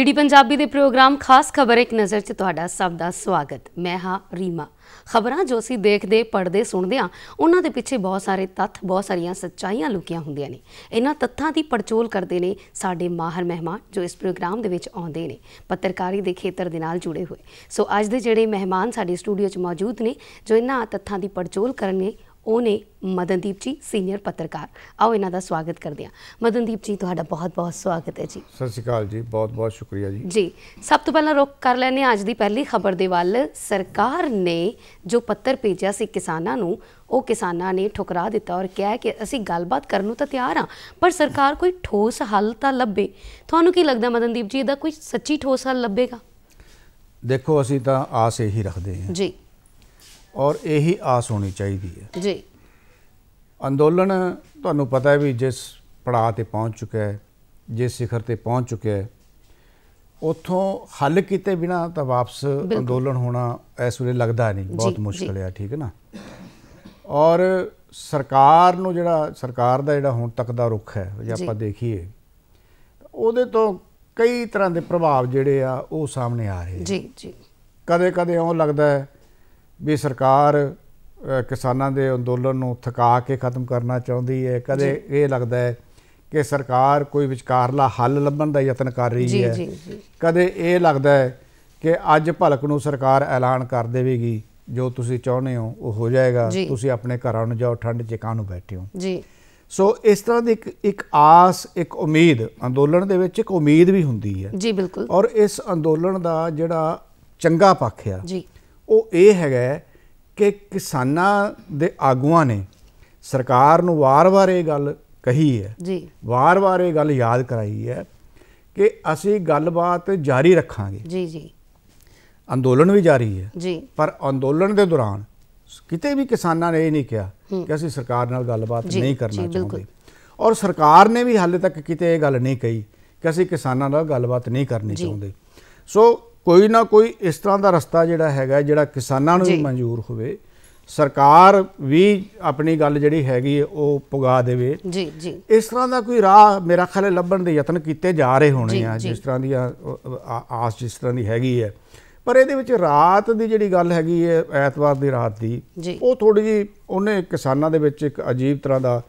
DD Punjabi ਦੇ programme ਖਾਸ ਖਬਰ ਇੱਕ ਨਜ਼ਰ 'ਚ ਤੁਹਾਡਾ ਸਭ ਦਾ ਸਵਾਗਤ ਮੈਂ ਹਾਂ ਰੀਮਾ ਖਬਰਾਂ ਜੋ ਅਸੀਂ ਦੇਖਦੇ ਪੜ੍ਹਦੇ ਸੁਣਦੇ ਆ ਉਹਨਾਂ ਦੇ ਪਿੱਛੇ ਬਹੁਤ ਸਾਰੇ ਤੱਥ ਬਹੁਤ ਸਾਰੀਆਂ ਸੱਚਾਈਆਂ ਲੁਕੀਆਂ ਹੁੰਦੀਆਂ ਨੇ ਇਹਨਾਂ ਤੱਥਾਂ ਦੀ ਪੜਚੋਲ ਕਰਦੇ ਨੇ ਸਾਡੇ ਮਾਹਰ ਮਹਿਮਾਨ ਜੋ ਇਸ ਪ੍ਰੋਗਰਾਮ ਦੇ ਵਿੱਚ ਆਉਂਦੇ ਨੇ ਪੱਤਰਕਾਰੀ ਦੇ ਖੇਤਰ ਦੇ ਨਾਲ ਜੁੜੇ ਹੋਏ ਸੋ ਅੱਜ ਦੇ ਜਿਹੜੇ ਮਹਿਮਾਨ ਸਾਡੇ ਸਟੂਡੀਓ 'ਚ ਮੌਜੂਦ ਨੇ ਜੋ ਇਹਨਾਂ ਤੱਥਾਂ ਦੀ ਪੜਚੋਲ ਕਰਨਗੇ ਉਹ ਨੇ ਮਦਨਦੀਪ ਜੀ ਸੀਨੀਅਰ ਪੱਤਰਕਾਰ ਆਓ ਇਹਨਾਂ ਦਾ ਸਵਾਗਤ ਕਰਦੇ ਹਾਂ ਮਦਨਦੀਪ ਜੀ ਤੁਹਾਡਾ ਬਹੁਤ-ਬਹੁਤ ਸਵਾਗਤ ਹੈ ਜੀ ਸਤਿ ਸ਼੍ਰੀ ਅਕਾਲ ਜੀ ਬਹੁਤ-ਬਹੁਤ ਸ਼ੁਕਰੀਆ ਜੀ ਜੀ ਸਭ ਤੋਂ ਪਹਿਲਾਂ ਰੁਕ ਕਰ ਲੈਨੇ ਅੱਜ ਦੀ ਪਹਿਲੀ ਖਬਰ ਦੇ ਵੱਲ ਸਰਕਾਰ ਨੇ ਜੋ ਪੱਤਰ ਭੇਜਿਆ ਸੀ ਕਿਸਾਨਾਂ ਨੂੰ ਉਹ ਕਿਸਾਨਾਂ ਨੇ ਠੁਕਰਾ ਦਿੱਤਾ ਔਰ ਕਿਹਾ ਕਿ ਅਸੀਂ ਗੱਲਬਾਤ ਕਰਨ ਨੂੰ ਤਾਂ ਤਿਆਰ ਹਾਂ ਪਰ ਸਰਕਾਰ ਕੋਈ ਠੋਸ ਹੱਲ ਤਾਂ ਲੱਭੇ ਤੁਹਾਨੂੰ ਕੀ ਲੱਗਦਾ ਮਦਨਦੀਪ ਜੀ ਇਹਦਾ ਕੋਈ ਸੱਚੀ ਠੋਸ ਹੱਲ ਲੱਭੇਗਾ ਦੇਖੋ ਅਸੀਂ ਤਾਂ ਆਸ ਇਹੀ ਰੱਖਦੇ ਹਾਂ ਜੀ ਔਰ ਇਹੀ ਆਸ ਹੋਣੀ ਚਾਹੀਦੀ ਹੈ ਜੀ ਅੰਦੋਲਨ ਤੁਹਾਨੂੰ ਪਤਾ ਹੈ ਵੀ ਜਿਸ ਪੜਾਅ ਤੇ ਪਹੁੰਚ ਚੁੱਕਾ ਹੈ ਜਿਸ ਸਿਖਰ ਤੇ ਪਹੁੰਚ ਚੁੱਕਾ ਹੈ ਉਥੋਂ ਹੱਲ ਕੀਤੇ ਬਿਨਾ ਤਾਂ ਵਾਪਸ ਅੰਦੋਲਨ ਹੋਣਾ ਇਸ ਵੇਲੇ ਲੱਗਦਾ ਨਹੀਂ ਬਹੁਤ ਮੁਸ਼ਕਲ ਹੈ ਠੀਕ ਹੈ ਨਾ ਔਰ ਸਰਕਾਰ ਨੂੰ ਜਿਹੜਾ ਸਰਕਾਰ ਦਾ ਜਿਹੜਾ ਹੁਣ ਤੱਕ ਦਾ ਰੁਖ ਹੈ ਜੇ ਆਪਾਂ ਦੇਖੀਏ ਉਹਦੇ ਤੋਂ ਕਈ ਤਰ੍ਹਾਂ ਦੇ ਪ੍ਰਭਾਵ ਜਿਹੜੇ ਆ ਉਹ ਸਾਹਮਣੇ ਆ ਰਹੇ ਜੀ ਜੀ ਕਦੇ ਕਦੇ ਇਉਂ ਲੱਗਦਾ ਹੈ ਵੀ ਸਰਕਾਰ ਕਿਸਾਨਾਂ ਦੇ ਅੰਦੋਲਨ ਨੂੰ ਥਕਾ ਕੇ ਖਤਮ ਕਰਨਾ ਚਾਹੁੰਦੀ ਹੈ ਕਦੇ ਇਹ ਲੱਗਦਾ ਹੈ ਕਿ ਸਰਕਾਰ ਕੋਈ ਵਿਚਕਾਰਲਾ ਹੱਲ ਲੱਭਣ ਦਾ ਯਤਨ ਕਰ ਰਹੀ ਹੈ ਕਦੇ ਇਹ ਲੱਗਦਾ ਹੈ ਕਿ ਅੱਜ ਭਲਕ ਨੂੰ ਸਰਕਾਰ ਐਲਾਨ ਕਰ ਦੇਵੇਗੀ ਜੋ ਤੁਸੀਂ ਚਾਹੁੰਦੇ ਹੋ ਉਹ ਹੋ ਜਾਏਗਾ ਤੁਸੀਂ ਆਪਣੇ ਘਰਾਂ ਨੂੰ ਜਾਓ ਠੰਡ 'ਚ ਕਾਹਨੂੰ ਬੈਠੇ ਹੋ ਜੀ ਸੋ ਇਸ ਤਰ੍ਹਾਂ ਦੀ ਇੱਕ ਇੱਕ ਆਸ ਇੱਕ ਉਮੀਦ ਅੰਦੋਲਨ ਦੇ ਵਿੱਚ ਇੱਕ ਉਮੀਦ ਵੀ ਹੁੰਦੀ ਹੈ ਜੀ ਬਿਲਕੁਲ ਔਰ ਇਸ ਅੰਦੋਲਨ ਦਾ ਜਿਹੜਾ ਚੰਗਾ ਪੱਖ ਆ ਜੀ ਉਹ ਇਹ ਹੈਗਾ ਕਿ ਕਿਸਾਨਾਂ ਦੇ ਆਗੂਆਂ ਨੇ ਸਰਕਾਰ ਨੂੰ ਵਾਰ-ਵਾਰ ਇਹ ਗੱਲ ਕਹੀ ਹੈ ਜੀ ਵਾਰ-ਵਾਰ ਇਹ ਗੱਲ ਯਾਦ ਕਰਾਈ ਹੈ ਕਿ ਅਸੀਂ ਗੱਲਬਾਤ ਜਾਰੀ ਰੱਖਾਂਗੇ ਜੀ ਜੀ ਅੰਦੋਲਨ ਵੀ ਜਾਰੀ ਹੈ ਜੀ ਪਰ ਅੰਦੋਲਨ ਦੇ ਦੌਰਾਨ ਕਿਤੇ ਵੀ ਕਿਸਾਨਾਂ ਨੇ ਇਹ ਨਹੀਂ ਕਿਹਾ ਕਿ ਅਸੀਂ ਸਰਕਾਰ ਨਾਲ ਗੱਲਬਾਤ ਨਹੀਂ ਕਰਨਾ ਚਾਹੁੰਦੇ ਔਰ ਸਰਕਾਰ ਨੇ ਵੀ ਹਾਲੇ ਤੱਕ ਕਿਤੇ ਇਹ ਗੱਲ ਨਹੀਂ ਕਹੀ ਕਿ ਅਸੀਂ ਕਿਸਾਨਾਂ ਨਾਲ ਗੱਲਬਾਤ ਨਹੀਂ ਕਰਨੀ ਚਾਹੁੰਦੇ ਸੋ ਕੋਈ ਨਾ ਕੋਈ ਇਸ ਤਰ੍ਹਾਂ ਦਾ ਰਸਤਾ ਜਿਹੜਾ ਹੈਗਾ ਜਿਹੜਾ ਕਿਸਾਨਾਂ ਨੂੰ ਵੀ ਮਨਜ਼ੂਰ ਹੋਵੇ ਸਰਕਾਰ ਵੀ ਆਪਣੀ ਗੱਲ ਜਿਹੜੀ ਹੈਗੀ ਉਹ ਪੁਗਾ ਦੇਵੇ ਜੀ ਜੀ ਇਸ ਤਰ੍ਹਾਂ ਦਾ ਕੋਈ ਰਾਹ ਮੇਰਾ ਖਿਆਲ ਲੱਭਣ ਦੇ ਯਤਨ ਕੀਤੇ ਜਾ ਰਹੇ ਹੋਣੇ ਆ ਜਿਸ ਤਰ੍ਹਾਂ ਦੀ ਆਸ ਜਿਸ ਤਰ੍ਹਾਂ ਦੀ ਹੈਗੀ ਹੈ ਪਰ ਇਹਦੇ ਵਿੱਚ ਰਾਤ ਦੀ ਜਿਹੜੀ ਗੱਲ ਹੈਗੀ ਹੈ ਐਤਵਾਰ ਦੀ ਰਾਤ ਦੀ ਉਹ ਥੋੜੀ ਜੀ ਉਹਨੇ ਕਿਸਾਨਾਂ ਦੇ ਵਿੱਚ ਇੱਕ ਅਜੀਬ ਤਰ੍ਹਾਂ ਦਾ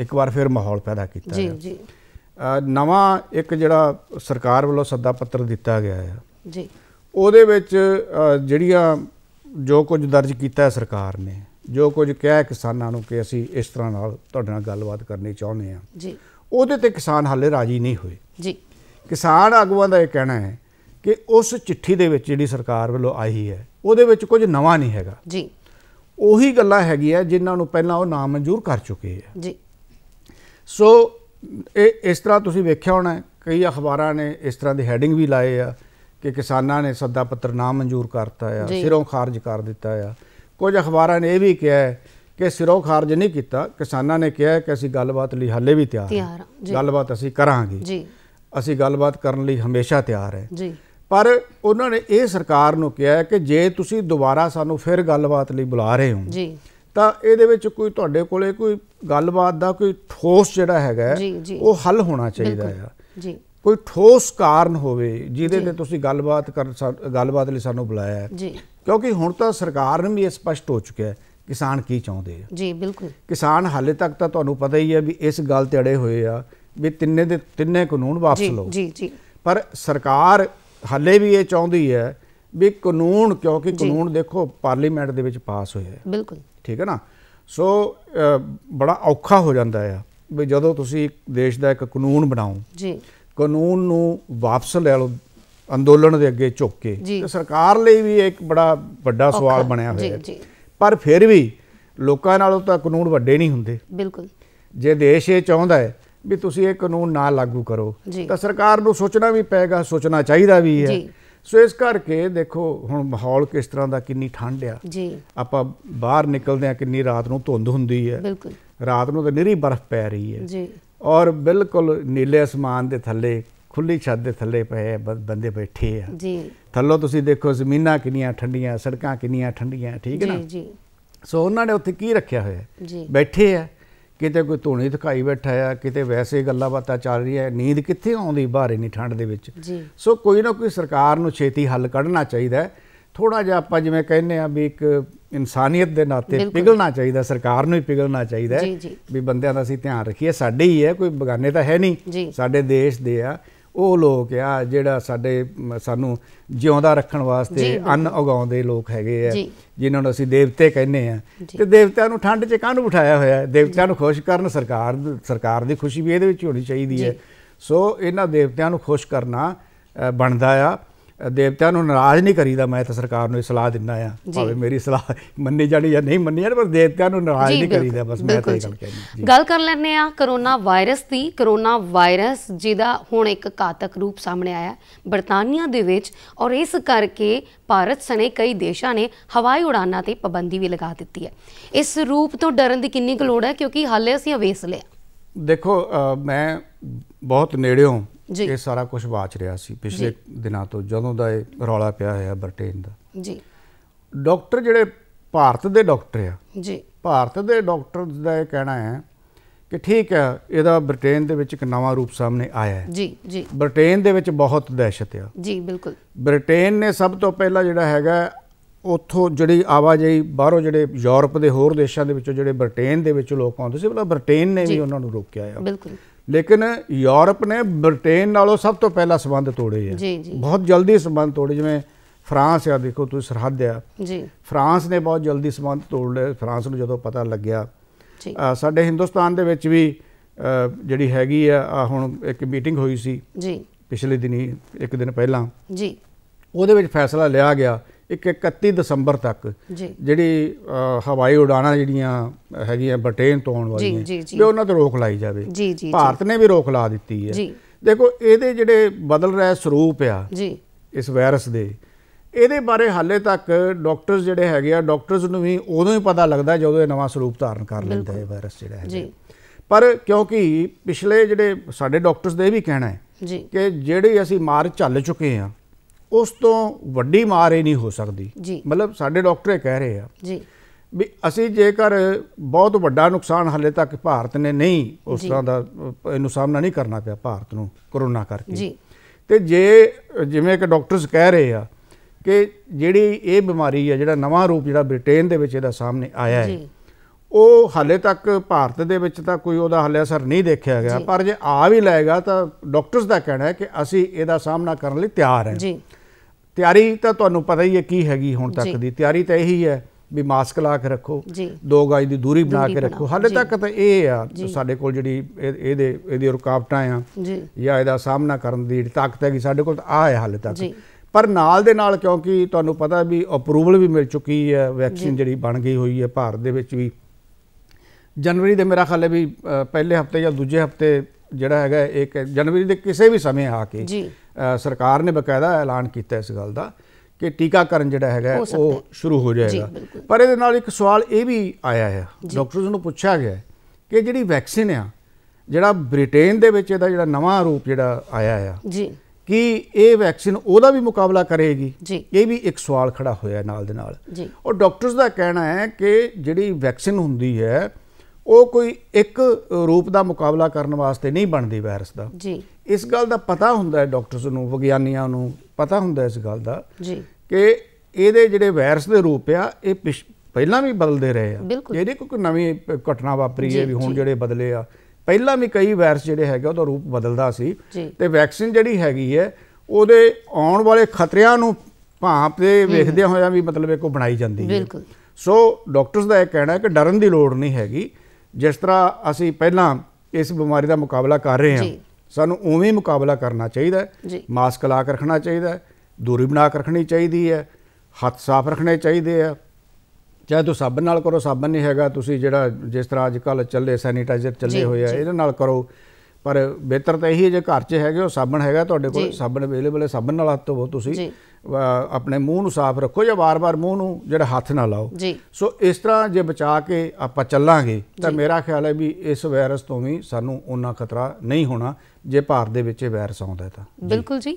ਇੱਕ ਵਾਰ ਫਿਰ ਮਾਹੌਲ ਪੈਦਾ ਕੀਤਾ ਜੀ ਜੀ ਨਵਾਂ ਇੱਕ ਜਿਹੜਾ ਸਰਕਾਰ ਵੱਲੋਂ ਸੱਦਾ ਪੱਤਰ ਦਿੱਤਾ ਗਿਆ ਹੈ ਜੀ ਉਹਦੇ ਵਿੱਚ ਜਿਹੜੀਆਂ ਜੋ ਕੁਝ ਦਰਜ ਕੀਤਾ ਹੈ ਸਰਕਾਰ ਨੇ ਜੋ ਕੁਝ ਕਿਹਾ ਕਿਸਾਨਾਂ ਨੂੰ ਕਿ ਅਸੀਂ ਇਸ ਤਰ੍ਹਾਂ ਨਾਲ ਤੁਹਾਡੇ ਨਾਲ ਗੱਲਬਾਤ ਕਰਨੀ ਚਾਹੁੰਦੇ ਆ ਜੀ ਉਹਦੇ ਤੇ ਕਿਸਾਨ ਹਾਲੇ ਰਾਜੀ ਨਹੀਂ ਹੋਏ ਜੀ ਕਿਸਾਨ ਆਗੂਆਂ ਦਾ ਇਹ ਕਹਿਣਾ ਹੈ ਕਿ ਉਸ ਚਿੱਠੀ ਦੇ ਵਿੱਚ ਜਿਹੜੀ ਸਰਕਾਰ ਵੱਲੋਂ ਆਈ ਹੈ ਉਹਦੇ ਵਿੱਚ ਕੁਝ ਨਵਾਂ ਨਹੀਂ ਹੈਗਾ ਜੀ ਉਹੀ ਗੱਲਾਂ ਹੈਗੀਆਂ ਜਿਨ੍ਹਾਂ ਨੂੰ ਪਹਿਲਾਂ ਉਹ ਨਾ ਮਨਜ਼ੂਰ ਕਰ ਚੁੱਕੇ ਆ ਜੀ ਸੋ ਇਹ ਇਸ ਤਰ੍ਹਾਂ ਤੁਸੀਂ ਵੇਖਿਆ ਹੋਣਾ ਕਈ ਅਖਬਾਰਾਂ ਨੇ ਇਸ ਤਰ੍ਹਾਂ ਦੇ ਹੈਡਿੰਗ ਵੀ ਲਾਏ ਆ ਕਿ ਕਿਸਾਨਾਂ ਨੇ ਸੱਦਾ ਪੱਤਰ ਨਾ ਮਨਜ਼ੂਰ ਕਰਤਾ ਆ ਸਿਰੋਂ ਖਾਰਜ ਕਰ ਦਿੱਤਾ ਆ ਕੁਝ ਅਖਬਾਰਾਂ ਨੇ ਇਹ ਵੀ ਕਿਹਾ ਕਿ ਸਿਰੋਂ ਖਾਰਜ ਨਹੀਂ ਕੀਤਾ ਕਿਸਾਨਾਂ ਨੇ ਕਿਹਾ ਕਿ ਅਸੀਂ ਗੱਲਬਾਤ ਲਈ ਹਾਲੇ ਵੀ ਤਿਆਰ ਹਾਂ ਗੱਲਬਾਤ ਅਸੀਂ ਕਰਾਂਗੇ ਜੀ ਅਸੀਂ ਗੱਲਬਾਤ ਕਰਨ ਲਈ ਹਮੇਸ਼ਾ ਤਿਆਰ ਹੈ ਜੀ ਪਰ ਉਹਨਾਂ ਨੇ ਇਹ ਸਰਕਾਰ ਨੂੰ ਕਿਹਾ ਕਿ ਜੇ ਤੁਸੀਂ ਦੁਬਾਰਾ ਸਾਨੂੰ ਫਿਰ ਗੱਲਬਾਤ ਲਈ ਬੁਲਾ ਰਹੇ ਹੋ ਜੀ ਤਾਂ ਇਹਦੇ ਵਿੱਚ ਕੋਈ ਤੁਹਾਡੇ ਕੋਲੇ ਕੋਈ ਗੱਲਬਾਤ ਦਾ ਕੋਈ ਠੋਸ ਜਿਹੜਾ ਹੈਗਾ ਉਹ ਹੱਲ ਹੋਣਾ ਚਾਹੀਦਾ ਹੈ ਜੀ ਕੋਈ ਠੋਸ ਕਾਰਨ ਹੋਵੇ ਜਿਹਦੇ ਤੇ ਤੁਸੀਂ ਗੱਲਬਾਤ ਕਰ ਗੱਲਬਾਤ ਲਈ ਸਾਨੂੰ ਬੁਲਾਇਆ ਹੈ ਜੀ ਕਿਉਂਕਿ ਹੁਣ ਤਾਂ ਸਰਕਾਰ ਨੂੰ ਵੀ ਇਹ ਸਪਸ਼ਟ ਹੋ ਚੁੱਕਿਆ ਹੈ ਕਿਸਾਨ ਕੀ ਚਾਹੁੰਦੇ ਆ ਜੀ ਬਿਲਕੁਲ ਕਿਸਾਨ ਹਾਲੇ ਤੱਕ ਤਾਂ ਤੁਹਾਨੂੰ ਪਤਾ ਹੀ ਹੈ ਵੀ ਇਸ ਗੱਲ ਤੇ ਅੜੇ ਹੋਏ ਆ ਵੀ ਤਿੰਨੇ ਦੇ ਤਿੰਨੇ ਕਾਨੂੰਨ ਵਾਪਸ ਲਓ ਜੀ ਜੀ ਪਰ ਸਰਕਾਰ ਹਾਲੇ ਵੀ ਇਹ ਚਾਹੁੰਦੀ ਹੈ ਵੀ ਕਾਨੂੰਨ ਕਿਉਂਕਿ ਕਾਨੂੰਨ ਦੇਖੋ ਪਾਰਲੀਮੈਂਟ ਦੇ ਵਿੱਚ ਪਾਸ ਹੋਇਆ ਹੈ ਬਿਲਕੁਲ ਠੀਕ ਹੈ ਨਾ ਸੋ ਬੜਾ ਔਖਾ ਹੋ ਜਾਂਦਾ ਆ ਵੀ ਜਦੋਂ ਤੁਸੀਂ ਦੇਸ਼ ਦਾ ਇੱਕ ਕਾਨੂੰਨ ਬਣਾਓ ਜੀ ਕਾਨੂੰਨ ਨੂੰ ਵਾਪਸ ਲੈ ਲਓ ਅੰਦੋਲਨ ਦੇ ਅੱਗੇ ਝੁੱਕ ਕੇ ਤੇ ਸਰਕਾਰ ਲਈ ਵੀ ਇੱਕ ਬੜਾ ਵੱਡਾ ਸਵਾਲ ਬਣਿਆ ਹੋਇਆ ਹੈ ਪਰ ਫਿਰ ਵੀ ਲੋਕਾਂ ਨਾਲੋਂ ਤਾਂ ਕਾਨੂੰਨ ਵੱਡੇ ਨਹੀਂ ਹੁੰਦੇ ਬਿਲਕੁਲ ਜੇ ਦੇਸ਼ ਇਹ ਚਾਹੁੰਦਾ ਹੈ ਵੀ ਤੁਸੀਂ ਇਹ ਕਾਨੂੰਨ ਨਾ ਲਾਗੂ ਕਰੋ ਤਾਂ ਸਰਕਾਰ ਨੂੰ ਸੋਚਣਾ ਵੀ ਪਏਗਾ ਸੋਚਣਾ ਚਾਹੀਦਾ ਵੀ ਹੈ ਸੋ ਇਸ ਕਰਕੇ ਦੇਖੋ ਹੁਣ ਮਾਹੌਲ ਕਿਸ ਤਰ੍ਹਾਂ ਦਾ ਕਿੰਨੀ ਠੰਡ ਆ ਜੀ ਆਪਾਂ ਬਾਹਰ ਨਿਕਲਦੇ ਆ ਕਿੰਨੀ ਰਾਤ ਨੂੰ ਧੁੰਦ ਹੁੰਦੀ ਹੈ ਬਿਲਕੁਲ ਰਾਤ ਨੂੰ ਤਾਂ ਨਿਰੀ ਬਰਫ਼ ਪੈ ਰਹੀ ਹੈ ਜੀ ਔਰ ਬਿਲਕੁਲ ਨੀਲੇ ਅਸਮਾਨ ਦੇ ਥੱਲੇ ਖੁੱਲੀ ਛੱਤ ਦੇ ਥੱਲੇ ਪਏ ਬੰਦੇ ਬੈਠੇ ਆ ਜੀ ਥੱਲੋਂ ਤੁਸੀਂ ਦੇਖੋ ਜ਼ਮੀਨਾਂ ਕਿੰਨੀਆਂ ਠੰਡੀਆਂ ਸੜਕਾਂ ਕਿੰਨੀਆਂ ਠੰਡੀਆਂ ਠੀਕ ਹੈ ਨਾ ਜੀ ਜੀ ਸੋ ਉਹਨਾਂ ਨੇ ਉੱਥੇ ਕੀ ਰੱਖਿਆ ਹੋਇਆ ਜੀ ਬੈਠੇ ਆ ਕਿਤੇ ਕੋਈ ਧੂਣੀ ਦਿਖਾਈ ਬੈਠਾ ਆ ਕਿਤੇ ਵੈਸੇ ਗੱਲਾਂ ਬਾਤਾਂ ਚੱਲ ਰਹੀ ਹੈ ਨੀਂਦ ਕਿੱਥੇ ਆਉਂਦੀ ਬਾਹਰ ਇਨੀ ਠੰਡ ਦੇ ਵਿੱਚ ਸੋ ਕੋਈ ਨਾ ਕੋਈ ਸਰਕਾਰ ਨੂੰ ਛੇਤੀ ਹੱਲ ਕੱਢਣਾ ਚਾਹੀਦਾ ਹੈ ਥੋੜਾ ਜਿਹਾ ਆਪਾਂ ਜਿਵੇਂ ਕਹਿੰਨੇ ਆ ਵੀ ਇੱਕ ਇਨਸਾਨੀਅਤ ਦੇ ਨਾਤੇ ਪਿਗਲਣਾ ਚਾਹੀਦਾ ਸਰਕਾਰ ਨੂੰ ਹੀ ਪਿਗਲਣਾ ਚਾਹੀਦਾ ਵੀ ਬੰਦਿਆਂ ਦਾ ਅਸੀਂ ਧਿਆਨ ਰੱਖੀਏ ਸਾਡੇ ਹੀ ਹੈ ਕੋਈ ਬਗਾਨੇ ਤਾਂ ਹੈ ਨਹੀਂ ਸਾਡੇ ਦੇਸ਼ ਦੇ ਆ ਉਹ ਲੋਕ ਆ ਜਿਹੜਾ ਸਾਡੇ ਸਾਨੂੰ ਜਿਉਂਦਾ ਰੱਖਣ ਵਾਸਤੇ ਅੰਨ ਉਗਾਉਂਦੇ ਲੋਕ ਹੈਗੇ ਆ ਜਿਨ੍ਹਾਂ ਨੂੰ ਅਸੀਂ ਦੇਵਤੇ ਕਹਿੰਨੇ ਆ ਤੇ ਦੇਵਤਿਆਂ ਨੂੰ ਠੰਡ 'ਚ ਕਾਹਨੂੰ ਉਠਾਇਆ ਹੋਇਆ ਦੇਵਤਿਆਂ ਨੂੰ ਖੁਸ਼ ਕਰਨ ਸਰਕਾਰ ਸਰਕਾਰ ਦੀ ਖੁਸ਼ੀ ਵੀ ਇਹਦੇ ਵਿੱਚ ਹੋਣੀ ਚਾਹੀਦੀ ਹੈ ਸੋ ਇਹਨਾਂ ਦੇਵਤਿਆਂ ਨੂੰ ਖੁਸ਼ ਕਰਨਾ ਬਣਦਾ ਆ ਦੇਵਤਿਆਂ ਨੂੰ ਨਾਰਾਜ਼ ਨਹੀਂ ਕਰੀਦਾ ਮੈਂ ਤਾਂ ਸਰਕਾਰ ਨੂੰ ਇਹ ਸਲਾਹ ਦਿੰਦਾ ਆ ਭਾਵੇਂ ਮੇਰੀ ਸਲਾਹ ਮੰਨੀ ਜਾਣੀ ਜਾਂ ਨਹੀਂ ਮੰਨੀ ਜਾਣੀ ਪਰ ਦੇਵਤਿਆਂ ਨੂੰ ਨਾਰਾਜ਼ ਨਹੀਂ ਕਰੀਦਾ ਬਸ ਮੈਂ ਤਾਂ ਇਹ ਗੱਲ ਕਹਿੰਦੀ ਗੱਲ ਕਰ ਲੈਣੇ ਆ ਕਰੋਨਾ ਵਾਇਰਸ ਦੀ ਕਰੋਨਾ ਵਾਇਰਸ ਜਿਹਦਾ ਹੁਣ ਇੱਕ ਘਾਤਕ ਰੂਪ ਸਾਹਮਣੇ ਆਇਆ ਬਰਤਾਨੀਆ ਦੇ ਵਿੱਚ ਔਰ ਇਸ ਕਰਕੇ ਭਾਰਤ ਸਣੇ ਕਈ ਦੇਸ਼ਾਂ ਨੇ ਹਵਾਈ ਉਡਾਨਾਂ ਤੇ ਪਾਬੰਦੀ ਵੀ ਲਗਾ ਦਿੱਤੀ ਹੈ ਇਸ ਰੂਪ ਤੋਂ ਡਰਨ ਦੀ ਕਿੰਨੀ ਕੁ ਲੋੜ ਹੈ ਕਿਉਂਕਿ ਹਾਲੇ ਅਸੀਂ ਅਵੇਸ ਲਿਆ ਦੇਖੋ ਮੈਂ ਬਹੁਤ ਨੇੜਿਓਂ ਜੀ ਇਹ ਸਾਰਾ ਕੁਝ ਬਾਚ ਰਿਹਾ ਸੀ ਪਿਛਲੇ ਦਿਨਾਂ ਤੋਂ ਜਦੋਂ ਦਾ ਇਹ ਰੌਲਾ ਪਿਆ ਹੋਇਆ ਬ੍ਰਿਟੇਨ ਦਾ ਜੀ ਡਾਕਟਰ ਜਿਹੜੇ ਭਾਰਤ ਦੇ ਡਾਕਟਰ ਆ ਜੀ ਭਾਰਤ ਦੇ ਡਾਕਟਰ ਦਾ ਇਹ ਕਹਿਣਾ ਹੈ ਕਿ ਠੀਕ ਹੈ ਇਹਦਾ ਬ੍ਰਿਟੇਨ ਦੇ ਵਿੱਚ ਇੱਕ ਨਵਾਂ ਰੂਪ ਸਾਹਮਣੇ ਆਇਆ ਹੈ ਜੀ ਜੀ ਬ੍ਰਿਟੇਨ ਦੇ ਵਿੱਚ ਬਹੁਤ ਦਹਿਸ਼ਤ ਆ ਜੀ ਬਿਲਕੁਲ ਬ੍ਰਿਟੇਨ ਨੇ ਸਭ ਤੋਂ ਪਹਿਲਾਂ ਜਿਹੜਾ ਹੈਗਾ ਉੱਥੋਂ ਜਿਹੜੀ ਆਵਾਜਾਈ ਬਾਹਰੋਂ ਜਿਹੜੇ ਯੂਰਪ ਦੇ ਹੋਰ ਦੇਸ਼ਾਂ ਦੇ ਵਿੱਚੋਂ ਜਿਹੜੇ ਬ੍ਰਿਟੇਨ ਦੇ ਵਿੱਚ ਲੋਕ ਆਉਂਦੇ ਸੀ ਬਲਾ ਬ੍ਰਿਟੇਨ ਨੇ ਵੀ ਉਹਨਾਂ ਨੂੰ ਰੋਕਿਆ ਆ ਬਿਲਕੁਲ ਲੇਕਿਨ ਯੂਰਪ ਨੇ ਬ੍ਰਿਟੇਨ ਨਾਲੋਂ ਸਭ ਤੋਂ ਪਹਿਲਾਂ ਸੰਬੰਧ ਤੋੜੇ ਆ ਬਹੁਤ ਜਲਦੀ ਸੰਬੰਧ ਤੋੜੇ ਜਿਵੇਂ ਫਰਾਂਸ ਆ ਦੇਖੋ ਤੁਸੀਂ ਸਰਹੱਦ ਆ ਜੀ ਫਰਾਂਸ ਨੇ ਬਹੁਤ ਜਲਦੀ ਸੰਬੰਧ ਤੋੜ ਲਏ ਫਰਾਂਸ ਨੂੰ ਜਦੋਂ ਪਤਾ ਲੱਗਿਆ ਸਾਡੇ ਹਿੰਦੁਸਤਾਨ ਦੇ ਵਿੱਚ ਵੀ ਜਿਹੜੀ ਹੈਗੀ ਆ ਹੁਣ ਇੱਕ ਮੀਟਿੰਗ ਹੋਈ ਸੀ ਪਿਛਲੇ ਦਿਨੀ ਇੱਕ ਦਿਨ ਪਹਿਲਾਂ ਜੀ ਉਹਦੇ ਵਿੱਚ ਫੈਸਲਾ ਲਿਆ ਗਿਆ ਇੱਕ 31 ਦਸੰਬਰ ਤੱਕ ਜਿਹੜੀ ਹਵਾਈ ਉਡਾਣਾਂ ਜਿਹੜੀਆਂ ਹੈਗੀਆਂ ਬ੍ਰਿਟੇਨ ਤੋਂ ਆਉਣ ਵਾਲੀਆਂ ਵੀ ਉਹਨਾਂ ਤੇ ਰੋਕ ਲਾਈ ਜਾਵੇ ਭਾਰਤ ਨੇ ਵੀ ਰੋਕ ਲਾ ਦਿੱਤੀ ਹੈ ਦੇਖੋ ਇਹਦੇ ਜਿਹੜੇ ਬਦਲ ਰਹੇ ਸਰੂਪ ਆ ਜੀ ਇਸ ਵਾਇਰਸ ਦੇ ਇਹਦੇ ਬਾਰੇ ਹਾਲੇ ਤੱਕ ਡਾਕਟਰਸ ਜਿਹੜੇ ਹੈਗੇ ਆ ਡਾਕਟਰਸ ਨੂੰ ਵੀ ਉਦੋਂ ਹੀ ਪਤਾ ਲੱਗਦਾ ਜਦੋਂ ਇਹ ਨਵਾਂ ਸਰੂਪ ਧਾਰਨ ਕਰ ਲੈਂਦਾ ਹੈ ਵਾਇਰਸ ਜਿਹੜਾ ਹੈ ਜੀ ਪਰ ਕਿਉਂਕਿ ਪਿਛਲੇ ਜਿਹੜੇ ਸਾਡੇ ਡਾਕਟਰਸ ਦੇ ਵੀ ਕਹਿਣਾ ਹੈ ਜੀ ਕਿ ਜਿਹੜੀ ਅਸੀਂ ਮਾਰ ਚੱਲ ਚੁੱਕੇ ਆ ਉਸ ਤੋਂ ਵੱਡੀ ਮਾਰ ਹੀ ਨਹੀਂ ਹੋ ਸਕਦੀ ਮਤਲਬ ਸਾਡੇ ਡਾਕਟਰ ਇਹ ਕਹਿ ਰਹੇ ਆ ਜੀ ਵੀ ਅਸੀਂ ਜੇਕਰ ਬਹੁਤ ਵੱਡਾ ਨੁਕਸਾਨ ਹਲੇ ਤੱਕ ਭਾਰਤ ਨੇ ਨਹੀਂ ਉਸ ਤਰ੍ਹਾਂ ਦਾ ਇਹਨੂੰ ਸਾਹਮਣਾ ਨਹੀਂ ਕਰਨਾ ਪਿਆ ਭਾਰਤ ਨੂੰ ਕਰੋਨਾ ਕਰਕੇ ਜੀ ਤੇ ਜੇ ਜਿਵੇਂ ਕਿ ਡਾਕਟਰਸ ਕਹਿ ਰਹੇ ਆ ਕਿ ਜਿਹੜੀ ਇਹ ਬਿਮਾਰੀ ਆ ਜਿਹੜਾ ਨਵਾਂ ਰੂਪ ਜਿਹੜਾ ਬ੍ਰਿਟੇਨ ਦੇ ਵਿੱਚ ਇਹਦਾ ਸਾਹਮਣੇ ਆਇਆ ਹੈ ਉਹ ਹਾਲੇ ਤੱਕ ਭਾਰਤ ਦੇ ਵਿੱਚ ਤਾਂ ਕੋਈ ਉਹਦਾ ਹਾਲੇ ਅਸਰ ਨਹੀਂ ਦੇਖਿਆ ਗਿਆ ਪਰ ਜੇ ਆ ਵੀ ਲਏਗਾ ਤਾਂ ਡਾਕਟਰਸ ਦਾ ਕਹਿਣਾ ਹੈ ਕਿ ਅਸੀਂ ਇਹਦਾ ਸਾਹਮਣਾ ਕਰਨ ਲਈ ਤਿਆਰ ਹਾਂ ਜੀ ਤਿਆਰੀ ਤਾਂ ਤੁਹਾਨੂੰ ਪਤਾ ਹੀ ਹੈ ਕੀ ਹੈਗੀ ਹੁਣ ਤੱਕ ਦੀ ਤਿਆਰੀ ਤਾਂ ਇਹੀ ਹੈ ਵੀ ਮਾਸਕ ਲਾ ਕੇ ਰੱਖੋ ਦੋ ਗਜ ਦੀ ਦੂਰੀ ਬਣਾ ਕੇ ਰੱਖੋ ਹਾਲੇ ਤੱਕ ਤਾਂ ਇਹ ਆ ਸਾਡੇ ਕੋਲ ਜਿਹੜੀ ਇਹਦੇ ਇਹਦੀ ਰੁਕਾਵਟਾਂ ਆ ਜਾਂ ਇਹਦਾ ਸਾਹਮਣਾ ਕਰਨ ਦੀ ਤਾਕਤ ਹੈ ਕਿ ਸਾਡੇ ਕੋਲ ਤਾਂ ਆ ਹੈ ਹਾਲੇ ਤੱਕ ਪਰ ਨਾਲ ਦੇ ਨਾਲ ਕਿਉਂਕਿ ਤੁਹਾਨੂੰ ਪਤਾ ਵੀ ਅਪਰੂਵਲ ਵੀ ਮਿਲ ਚੁੱਕੀ ਹੈ ਵੈਕਸੀਨ ਜਿਹੜੀ ਬਣ ਗਈ ਹੋਈ ਹੈ ਭਾਰਤ ਦੇ ਵਿੱਚ ਵੀ ਜਨਵਰੀ ਦੇ ਮੇਰਾ ਖਿਆਲ ਹੈ ਵੀ ਪਹਿਲੇ ਹਫਤੇ ਜਾਂ ਦੂਜੇ ਹਫਤੇ ਜਿਹੜਾ ਹੈਗਾ ਇੱਕ ਜਨਵਰੀ ਦੇ ਕਿਸੇ ਵੀ ਸਮੇਂ ਆ ਕੇ ਜੀ ਸਰਕਾਰ ਨੇ ਬਕਾਇਦਾ ਐਲਾਨ ਕੀਤਾ ਇਸ ਗੱਲ ਦਾ ਕਿ ਟੀਕਾਕਰਨ ਜਿਹੜਾ ਹੈਗਾ ਉਹ ਸ਼ੁਰੂ ਹੋ ਜਾਏਗਾ ਪਰ ਇਹਦੇ ਨਾਲ ਇੱਕ ਸਵਾਲ ਇਹ ਵੀ ਆਇਆ ਹੈ ਡਾਕਟਰਸ ਨੂੰ ਪੁੱਛਿਆ ਗਿਆ ਕਿ ਜਿਹੜੀ ਵੈਕਸੀਨ ਆ ਜਿਹੜਾ ਬ੍ਰਿਟੇਨ ਦੇ ਵਿੱਚ ਇਹਦਾ ਜਿਹੜਾ ਨਵਾਂ ਰੂਪ ਜਿਹੜਾ ਆਇਆ ਆ ਜੀ ਕਿ ਇਹ ਵੈਕਸੀਨ ਉਹਦਾ ਵੀ ਮੁਕਾਬਲਾ ਕਰੇਗੀ ਇਹ ਵੀ ਇੱਕ ਸਵਾਲ ਖੜਾ ਹੋਇਆ ਨਾਲ ਦੇ ਨਾਲ ਉਹ ਡਾਕਟਰਸ ਦਾ ਕਹਿਣਾ ਹੈ ਕਿ ਜਿਹੜੀ ਵੈਕਸੀਨ ਹੁੰਦੀ ਹੈ ਉਹ ਕੋਈ ਇੱਕ ਰੂਪ ਦਾ ਮੁਕਾਬਲਾ ਕਰਨ ਵਾਸਤੇ ਨਹੀਂ ਬਣਦੀ ਵਾਇਰਸ ਦਾ ਜੀ ਇਸ ਗੱਲ ਦਾ ਪਤਾ ਹੁੰਦਾ ਹੈ ਡਾਕਟਰਸ ਨੂੰ ਵਿਗਿਆਨੀਆਂ ਨੂੰ ਪਤਾ ਹੁੰਦਾ ਇਸ ਗੱਲ ਦਾ ਜੀ ਕਿ ਇਹਦੇ ਜਿਹੜੇ ਵਾਇਰਸ ਦੇ ਰੂਪ ਆ ਇਹ ਪਹਿਲਾਂ ਵੀ ਬਦਲਦੇ ਰਹੇ ਆ ਇਹਦੇ ਕੋਈ ਨਵੀਂ ਘਟਨਾ ਵਾਪਰੀ ਹੈ ਵੀ ਹੁਣ ਜਿਹੜੇ ਬਦਲੇ ਆ ਪਹਿਲਾਂ ਵੀ ਕਈ ਵਾਇਰਸ ਜਿਹੜੇ ਹੈਗੇ ਉਹਦਾ ਰੂਪ ਬਦਲਦਾ ਸੀ ਤੇ ਵੈਕਸੀਨ ਜਿਹੜੀ ਹੈਗੀ ਹੈ ਉਹਦੇ ਆਉਣ ਵਾਲੇ ਖਤਰਿਆਂ ਨੂੰ ਭਾਂਪ ਦੇ ਵੇਖਦੇ ਹੋਇਆ ਵੀ ਮਤਲਬ ਇਹ ਕੋ ਬਣਾਈ ਜਾਂਦੀ ਹੈ ਸੋ ਡਾਕਟਰਸ ਦਾ ਇਹ ਕਹਿਣਾ ਹੈ ਕਿ ਡਰਨ ਦੀ ਲੋੜ ਨਹੀਂ ਹੈਗੀ ਜਿਸ ਤਰ੍ਹਾਂ ਅਸੀਂ ਪਹਿਲਾਂ ਇਸ ਬਿਮਾਰੀ ਦਾ ਮੁਕਾਬਲਾ ਕਰ ਰਹੇ ਹਾਂ ਸਾਨੂੰ ਉਵੇਂ ਹੀ ਮੁਕਾਬਲਾ ਕਰਨਾ ਚਾਹੀਦਾ ਹੈ ਮਾਸਕ ਲਾ ਕੇ ਰੱਖਣਾ ਚਾਹੀਦਾ ਹੈ ਦੂਰੀ ਬਣਾ ਕੇ ਰੱਖਣੀ ਚਾਹੀਦੀ ਹੈ ਹੱਥ ਸਾਫ਼ ਰੱਖਣੇ ਚਾਹੀਦੇ ਆ ਚਾਹੇ ਤੁਸੀਂ ਸਾਬਣ ਨਾਲ ਕਰੋ ਸਾਬਣ ਨਹੀਂ ਹੈਗਾ ਤੁਸੀਂ ਜਿਹੜਾ ਜਿਸ ਤਰ੍ਹਾਂ ਅੱਜ ਕੱਲ ਚੱਲੇ ਸੈਨੀਟਾਈਜ਼ਰ ਚੱਲੇ ਹੋਏ ਆ ਇਹਦੇ ਨਾਲ ਕਰੋ ਪਰ ਬਿਹਤਰ ਤਾਂ ਇਹੀ ਹੈ ਜੇ ਘਰ 'ਚ ਹੈਗੇ ਉਹ ਸਾਬਣ ਹੈਗਾ ਤੁਹਾਡੇ ਕੋਲ ਸਾਬਣ ਅਵੇਲੇਬਲ ਹੈ ਸਾਬਣ ਨਾਲ ਹੱਥ ਧੋਵੋ ਤੁਸੀਂ ਆਪਣੇ ਮੂੰਹ ਨੂੰ ਸਾਫ਼ ਰੱਖੋ ਜਾਂ ਵਾਰ-ਵਾਰ ਮੂੰਹ ਨੂੰ ਜਿਹੜਾ ਹੱਥ ਨਾਲ ਲਾਓ ਸੋ ਇਸ ਤਰ੍ਹਾਂ ਜੇ ਬਚਾ ਕੇ ਆਪਾਂ ਚੱਲਾਂਗੇ ਤਾਂ ਮੇਰਾ ਖਿਆਲ ਹੈ ਵੀ ਇਸ ਵਾਇਰਸ ਤੋਂ ਵੀ ਸਾਨੂੰ ਉਹਨਾਂ ਖਤਰਾ ਨਹੀਂ ਹੋਣਾ ਜੇ ਭਾਰਤ ਦੇ ਵਿੱਚ ਇਹ ਵਾਇਰਸ ਆਉਂਦਾ ਤਾਂ ਬਿਲਕੁਲ ਜੀ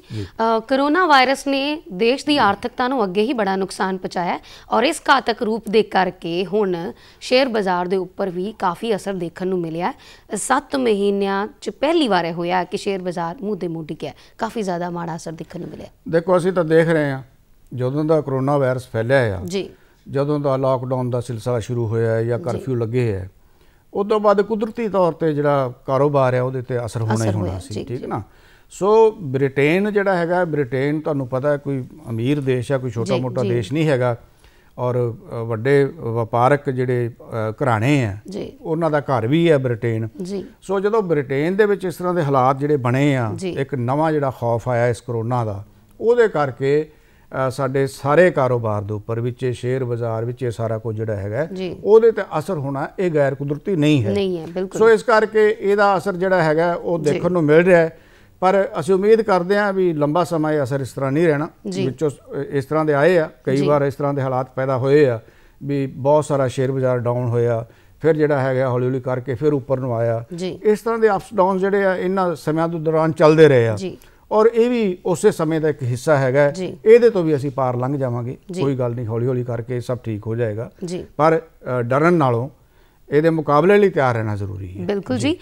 ਕਰੋਨਾ ਵਾਇਰਸ ਨੇ ਦੇਸ਼ ਦੀ ਆਰਥਿਕਤਾ ਨੂੰ ਅੱਗੇ ਹੀ ਬੜਾ ਨੁਕਸਾਨ ਪਹੁੰਚਾਇਆ ਔਰ ਇਸ ਘਾਤਕ ਰੂਪ ਦੇ ਕਰਕੇ ਹੁਣ ਸ਼ੇਅਰ ਬਾਜ਼ਾਰ ਦੇ ਉੱਪਰ ਵੀ ਕਾਫੀ ਅਸਰ ਦੇਖਣ ਨੂੰ ਮਿਲਿਆ 7 ਮਹੀਨਿਆਂ ਚ ਪਹਿਲੀ ਵਾਰ ਹੋਇਆ ਕਿ ਸ਼ੇਅਰ ਬਾਜ਼ਾਰ ਮੂੰਹ ਦੇ ਗਿਆ ਕਾਫੀ ਜ਼ਿਆਦਾ ਮਾੜਾ ਅਸਰ ਦੇਖਣ ਨੂੰ ਮਿਲਿਆ ਦੇਖੋ ਅਸੀਂ ਤਾਂ ਦੇਖ ਰਹੇ ਹਾਂ ਜਦੋਂ ਦਾ ਕਰੋਨਾ ਵਾਇਰਸ ਫੈਲਿਆ ਆ ਜੀ ਜਦੋਂ ਦਾ ਲਾਕਡਾਊਨ ਦਾ ਸਿਲਸਿਲਾ ਸ਼ੁਰੂ ਹੋਇਆ ਹੈ ਜਾਂ ਕਰਫਿਊ ਲੱਗੇ ਹੈ ਉਸ ਤੋਂ ਬਾਅਦ ਕੁਦਰਤੀ ਤੌਰ ਤੇ ਜਿਹੜਾ ਕਾਰੋਬਾਰ ਹੈ ਉਹਦੇ ਤੇ ਅਸਰ ਹੋਣਾ ਹੀ ਹੋਣਾ ਸੀ ਠੀਕ ਹੈ ਨਾ ਸੋ ਬ੍ਰਿਟੇਨ ਜਿਹੜਾ ਹੈਗਾ ਬ੍ਰਿਟੇਨ ਤੁਹਾਨੂੰ ਪਤਾ ਹੈ ਕੋਈ ਅਮੀਰ ਦੇਸ਼ ਹੈ ਕੋਈ ਛੋਟਾ ਮੋਟਾ ਦੇਸ਼ ਨਹੀਂ ਹੈਗਾ ਔਰ ਵੱਡੇ ਵਪਾਰਕ ਜਿਹੜੇ ਘਰਾਣੇ ਆ ਉਹਨਾਂ ਦਾ ਘਰ ਵੀ ਹੈ ਬ੍ਰਿਟੇਨ ਸੋ ਜਦੋਂ ਬ੍ਰਿਟੇਨ ਦੇ ਵਿੱਚ ਇਸ ਤਰ੍ਹਾਂ ਦੇ ਹਾਲਾਤ ਜਿਹੜੇ ਬਣੇ ਆ ਇੱਕ ਨਵਾਂ ਜਿਹੜਾ ਖੌਫ ਆਇਆ ਇਸ ਕਰੋਨਾ ਦਾ ਉਹਦੇ ਕਰਕੇ ਸਾਡੇ ਸਾਰੇ ਕਾਰੋਬਾਰ ਦੇ ਉੱਪਰ ਵਿੱਚ ਇਹ ਸ਼ੇਅਰ ਬਾਜ਼ਾਰ ਵਿੱਚ ਇਹ ਸਾਰਾ ਕੁਝ ਜਿਹੜਾ ਹੈਗਾ ਉਹਦੇ ਤੇ ਅਸਰ ਹੋਣਾ ਇਹ ਗੈਰ ਕੁਦਰਤੀ ਨਹੀਂ ਹੈ ਨਹੀਂ ਹੈ ਬਿਲਕੁਲ ਸੋ ਇਸ ਕਰਕੇ ਇਹਦਾ ਅਸਰ ਜਿਹੜਾ ਹੈਗਾ ਉਹ ਦੇਖਣ ਨੂੰ ਮਿਲ ਰਿਹਾ ਹੈ ਪਰ ਅਸੀਂ ਉਮੀਦ ਕਰਦੇ ਹਾਂ ਵੀ ਲੰਬਾ ਸਮਾਂ ਇਹ ਅਸਰ ਇਸ ਤਰ੍ਹਾਂ ਨਹੀਂ ਰਹਿਣਾ ਵਿੱਚੋਂ ਇਸ ਤਰ੍ਹਾਂ ਦੇ ਆਏ ਆ ਕਈ ਵਾਰ ਇਸ ਤਰ੍ਹਾਂ ਦੇ ਹਾਲਾਤ ਪੈਦਾ ਹੋਏ ਆ ਵੀ ਬਹੁਤ ਸਾਰਾ ਸ਼ੇਅਰ ਬਾਜ਼ਾਰ ਡਾਊਨ ਹੋਇਆ ਫਿਰ ਜਿਹੜਾ ਹੈਗਾ ਹੌਲੀ ਹੌਲੀ ਕਰਕੇ ਫਿਰ ਉੱਪਰ ਨੂੰ ਆਇਆ ਇਸ ਤਰ੍ਹਾਂ ਦੇ ਅਪਸ ਡਾਊਨ ਜਿਹੜੇ ਆ ਇਹਨਾਂ ਸਮਿਆਂ ਦੇ ਦੌਰਾਨ ਚੱਲਦੇ ਰਹੇ ਆ ਜੀ ਔਰ ਇਹ ਵੀ ਉਸੇ ਸਮੇਂ ਦਾ ਇੱਕ ਹਿੱਸਾ ਹੈਗਾ ਇਹਦੇ ਤੋਂ ਵੀ ਅਸੀਂ ਪਾਰ ਲੰਘ ਜਾਵਾਂਗੇ ਕੋਈ ਗੱਲ ਨਹੀਂ ਹੌਲੀ ਹੌਲੀ ਕਰਕੇ ਸਭ ਠੀਕ ਹੋ ਜਾਏਗਾ ਪਰ ਡਰਨ ਨਾਲੋਂ ਇਹਦੇ ਮੁਕਾਬਲੇ ਲਈ ਤਿਆਰ ਰਹਿਣਾ ਜ਼ਰੂਰੀ ਹੈ ਬਿਲਕੁਲ ਜੀ